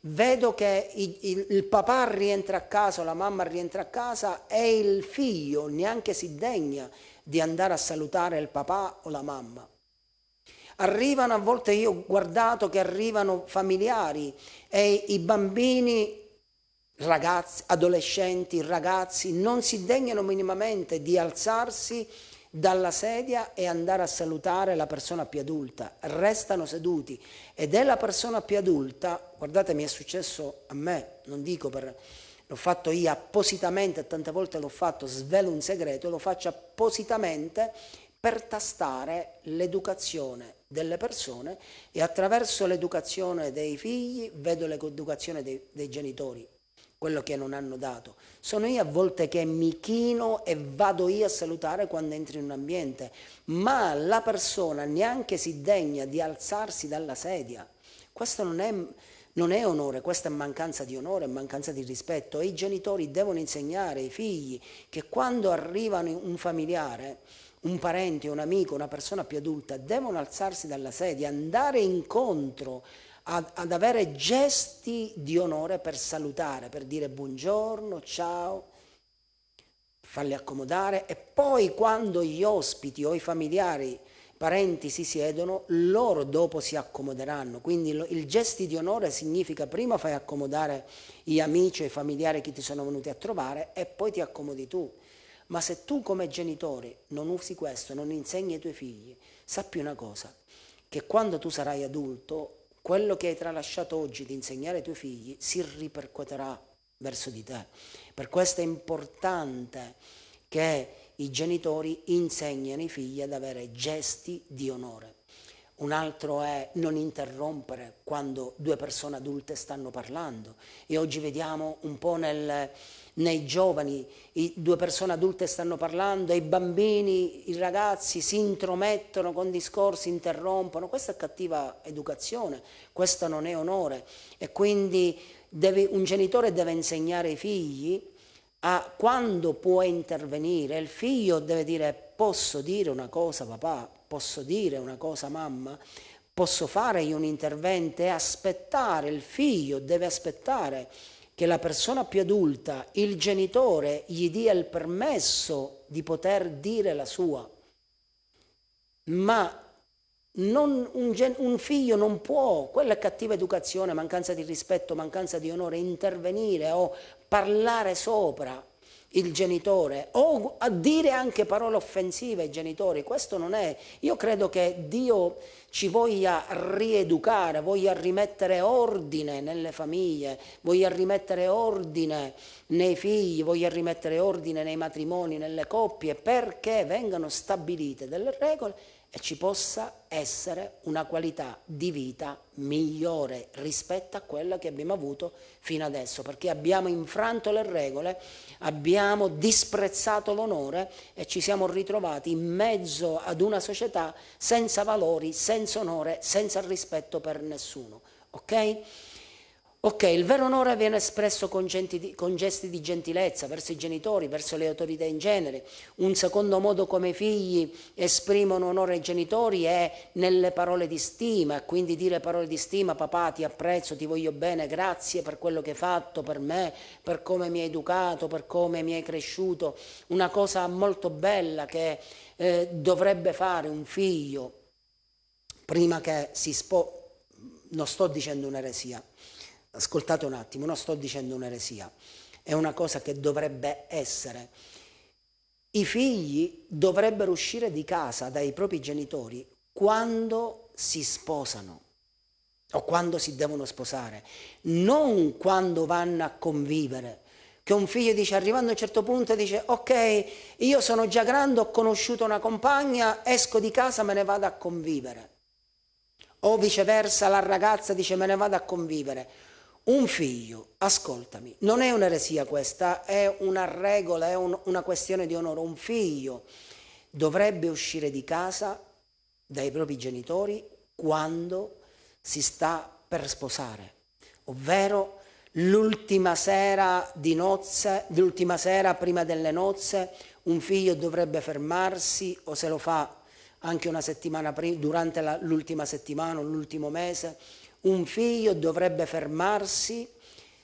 vedo che il, il, il, papà rientra a casa, la mamma rientra a casa e il figlio neanche si degna di andare a salutare il papà o la mamma. Arrivano a volte, io ho guardato che arrivano familiari e i bambini ragazzi, adolescenti, ragazzi, non si degnano minimamente di alzarsi dalla sedia e andare a salutare la persona più adulta, restano seduti ed è la persona più adulta, guardate mi è successo a me, non dico per... l'ho fatto io appositamente, tante volte l'ho fatto, svelo un segreto, lo faccio appositamente per tastare l'educazione delle persone e attraverso l'educazione dei figli vedo l'educazione dei, dei genitori, quello che non hanno dato. Sono io a volte che mi chino e vado io a salutare quando entro in un ambiente, ma la persona neanche si degna di alzarsi dalla sedia. Questo non è, non è onore, questa è mancanza di onore, mancanza di rispetto e i genitori devono insegnare ai figli che quando arrivano un familiare, un parente, un amico, una persona più adulta, devono alzarsi dalla sedia, andare incontro ad, ad avere gesti di onore per salutare, per dire buongiorno, ciao, farli accomodare e poi quando gli ospiti o i familiari parenti si siedono, loro dopo si accomoderanno. Quindi lo, il gesti di onore significa prima fai accomodare gli amici e i familiari che ti sono venuti a trovare e poi ti accomodi tu. Ma se tu come genitore non usi questo, non insegni ai tuoi figli, sappi una cosa, che quando tu sarai adulto, quello che hai tralasciato oggi di insegnare ai tuoi figli si ripercuoterà verso di te. Per questo è importante che i genitori insegnino i figli ad avere gesti di onore. Un altro è non interrompere quando due persone adulte stanno parlando. E oggi vediamo un po' nel, nei giovani, due persone adulte stanno parlando, i bambini, i ragazzi si intromettono con discorsi, interrompono, questa è cattiva educazione, questo non è onore e quindi deve, un genitore deve insegnare ai figli a quando può intervenire, il figlio deve dire posso dire una cosa papà, posso dire una cosa mamma, posso fare io un intervento e aspettare, il figlio deve aspettare che la persona più adulta, il genitore, gli dia il permesso di poter dire la sua, ma non, un, un, figlio non può, quella è cattiva educazione, mancanza di rispetto, mancanza di onore, intervenire o parlare sopra il genitore o a dire anche parole offensive ai genitori, questo non è. Io credo che Dio ci voglia rieducare, voglia rimettere ordine nelle famiglie, voglia rimettere ordine nei figli, voglia rimettere ordine nei matrimoni, nelle coppie, perché vengano stabilite delle regole e ci possa essere una qualità di vita migliore rispetto a quella che abbiamo avuto fino adesso, perché abbiamo infranto le regole, abbiamo disprezzato l'onore e ci siamo ritrovati in mezzo ad una società senza valori, senza onore, senza rispetto per nessuno. Okay? Ok, il vero onore viene espresso con, genti, con, gesti di gentilezza verso i genitori, verso le autorità in genere. Un secondo modo come i figli esprimono onore ai genitori è nelle parole di stima, quindi dire parole di stima, papà ti apprezzo, ti voglio bene, grazie per quello che hai fatto per me, per come mi hai educato, per come mi hai cresciuto. Una cosa molto bella che eh, dovrebbe fare un figlio prima che si sposi, non sto dicendo un'eresia, ascoltate un attimo, non sto dicendo un'eresia, è una cosa che dovrebbe essere. I figli dovrebbero uscire di casa dai propri genitori quando si sposano o quando si devono sposare, non quando vanno a convivere. Che un figlio dice, arrivando a un certo punto, dice, ok, io sono già grande, ho conosciuto una compagna, esco di casa, me ne vado a convivere. O viceversa, la ragazza dice, me ne vado a convivere un figlio, ascoltami, non è un'eresia questa, è una regola, è un, una questione di onore. Un figlio dovrebbe uscire di casa dai propri genitori quando si sta per sposare, ovvero l'ultima sera di nozze, l'ultima sera prima delle nozze, un figlio dovrebbe fermarsi o se lo fa anche una settimana prima, durante l'ultima settimana o l'ultimo mese, un figlio dovrebbe fermarsi,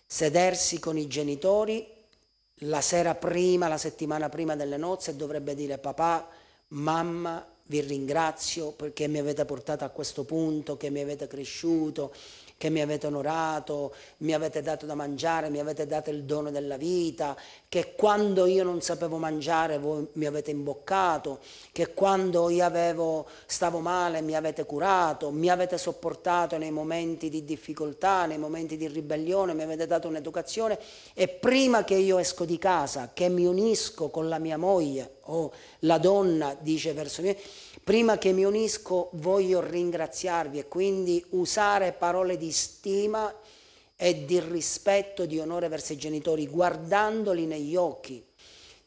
sedersi con i genitori la sera prima, la settimana prima delle nozze e dovrebbe dire papà, mamma, vi ringrazio perché mi avete portato a questo punto, che mi avete cresciuto, che mi avete onorato, mi avete dato da mangiare, mi avete dato il dono della vita, che quando io non sapevo mangiare voi mi avete imboccato, che quando io avevo, stavo male mi avete curato, mi avete sopportato nei momenti di difficoltà, nei momenti di ribellione, mi avete dato un'educazione e prima che io esco di casa, che mi unisco con la mia moglie o la donna dice verso me, Prima che mi unisco voglio ringraziarvi e quindi usare parole di stima e di rispetto, e di onore verso i genitori, guardandoli negli occhi.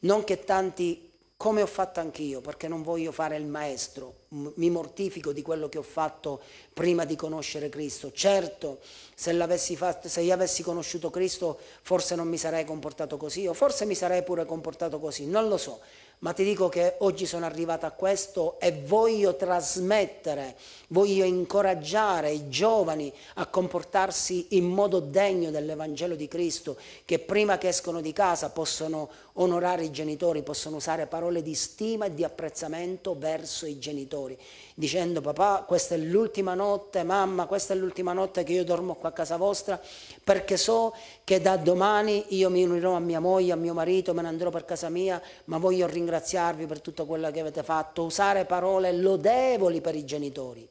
Non che tanti, come ho fatto anch'io, perché non voglio fare il maestro, mi mortifico di quello che ho fatto prima di conoscere Cristo. Certo, se, fatto, se io avessi conosciuto Cristo forse non mi sarei comportato così o forse mi sarei pure comportato così, non lo so ma ti dico che oggi sono arrivata a questo e voglio trasmettere, voglio incoraggiare i giovani a comportarsi in modo degno dell'Evangelo di Cristo, che prima che escono di casa possono onorare i genitori, possono usare parole di stima e di apprezzamento verso i genitori, dicendo papà questa è l'ultima notte, mamma questa è l'ultima notte che io dormo qua a casa vostra, perché so che da domani io mi unirò a mia moglie, a mio marito, me ne andrò per casa mia, ma voglio ringraziarvi per tutto quello che avete fatto, usare parole lodevoli per i genitori.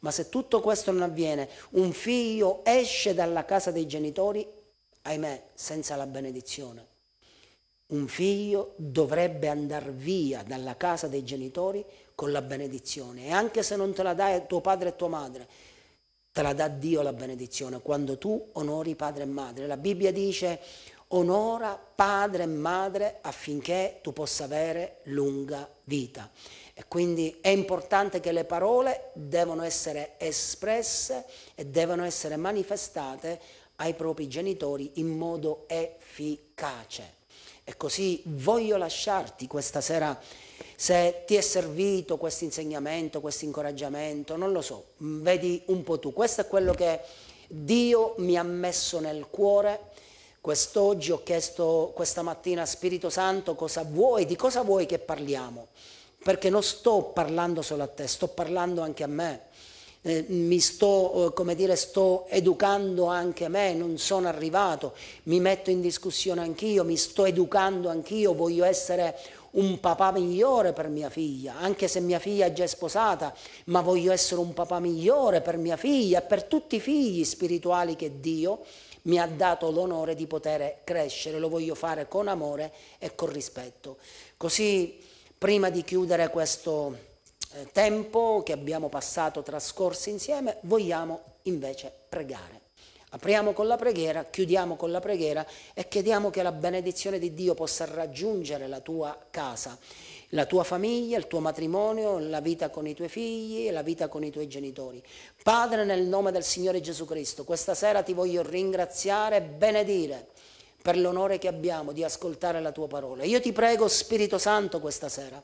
Ma se tutto questo non avviene, un figlio esce dalla casa dei genitori, ahimè, senza la benedizione un figlio dovrebbe andare via dalla casa dei genitori con la benedizione e anche se non te la dai eh, tuo padre e tua madre, te la dà Dio la benedizione quando tu onori padre e madre. La Bibbia dice onora padre e madre affinché tu possa avere lunga vita. E quindi è importante che le parole devono essere espresse e devono essere manifestate ai propri genitori in modo efficace. E così voglio lasciarti questa sera, se ti è servito questo insegnamento, questo incoraggiamento, non lo so, mm, vedi un po' tu. Questo è quello che Dio mi ha messo nel cuore. Quest'oggi ho chiesto questa mattina Spirito Santo cosa vuoi, di cosa vuoi che parliamo, perché non sto parlando solo a te, sto parlando anche a me eh, mi sto, eh, come dire, sto educando anche me, non sono arrivato, mi metto in discussione anch'io, mi sto educando anch'io, voglio essere un papà migliore per mia figlia, anche se mia figlia è già sposata, ma voglio essere un papà migliore per mia figlia e per tutti i figli spirituali che Dio mi ha dato l'onore di poter crescere, lo voglio fare con amore e con rispetto. Così prima di chiudere questo eh, tempo che abbiamo passato trascorso insieme, vogliamo invece pregare. Apriamo con la preghiera, chiudiamo con la preghiera e chiediamo che la benedizione di Dio possa raggiungere la tua casa, la tua famiglia, il tuo matrimonio, la vita con i tuoi figli, la vita con i tuoi genitori. Padre, nel nome del Signore Gesù Cristo, questa sera ti voglio ringraziare e benedire per l'onore che abbiamo di ascoltare la tua parola. Io ti prego, Spirito Santo, questa sera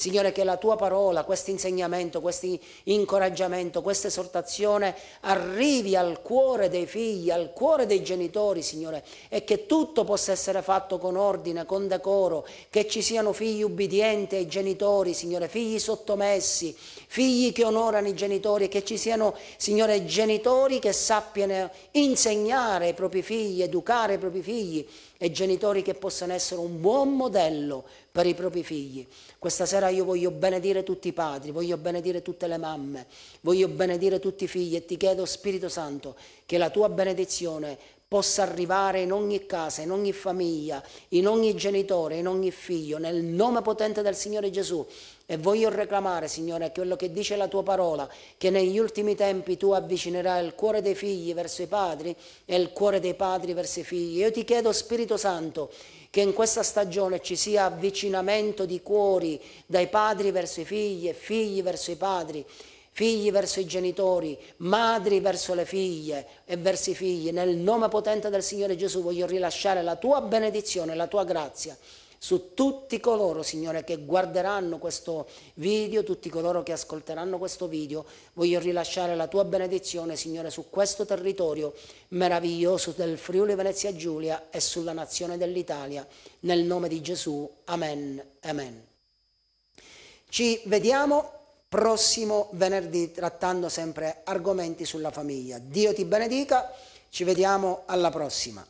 Signore, che la tua parola, questo insegnamento, questo incoraggiamento, questa esortazione arrivi al cuore dei figli, al cuore dei genitori, Signore, e che tutto possa essere fatto con ordine, con decoro, che ci siano figli ubbidienti ai genitori, Signore, figli sottomessi, figli che onorano i genitori, che ci siano, Signore, genitori che sappiano insegnare ai propri figli, educare i propri figli e genitori che possano essere un buon modello per i propri figli. Questa sera io voglio benedire tutti i padri, voglio benedire tutte le mamme, voglio benedire tutti i figli e ti chiedo Spirito Santo che la tua benedizione possa arrivare in ogni casa, in ogni famiglia, in ogni genitore, in ogni figlio, nel nome potente del Signore Gesù. E voglio reclamare, Signore, quello che dice la tua parola, che negli ultimi tempi tu avvicinerai il cuore dei figli verso i padri e il cuore dei padri verso i figli. Io ti chiedo, Spirito Santo, che in questa stagione ci sia avvicinamento di cuori dai padri verso i figli, figli verso i padri, figli verso i genitori, madri verso le figlie e verso i figli. Nel nome potente del Signore Gesù voglio rilasciare la tua benedizione, la tua grazia su tutti coloro, Signore, che guarderanno questo video, tutti coloro che ascolteranno questo video. Voglio rilasciare la Tua benedizione, Signore, su questo territorio meraviglioso del Friuli Venezia Giulia e sulla nazione dell'Italia. Nel nome di Gesù. Amen. Amen. Ci vediamo prossimo venerdì trattando sempre argomenti sulla famiglia. Dio ti benedica, ci vediamo alla prossima.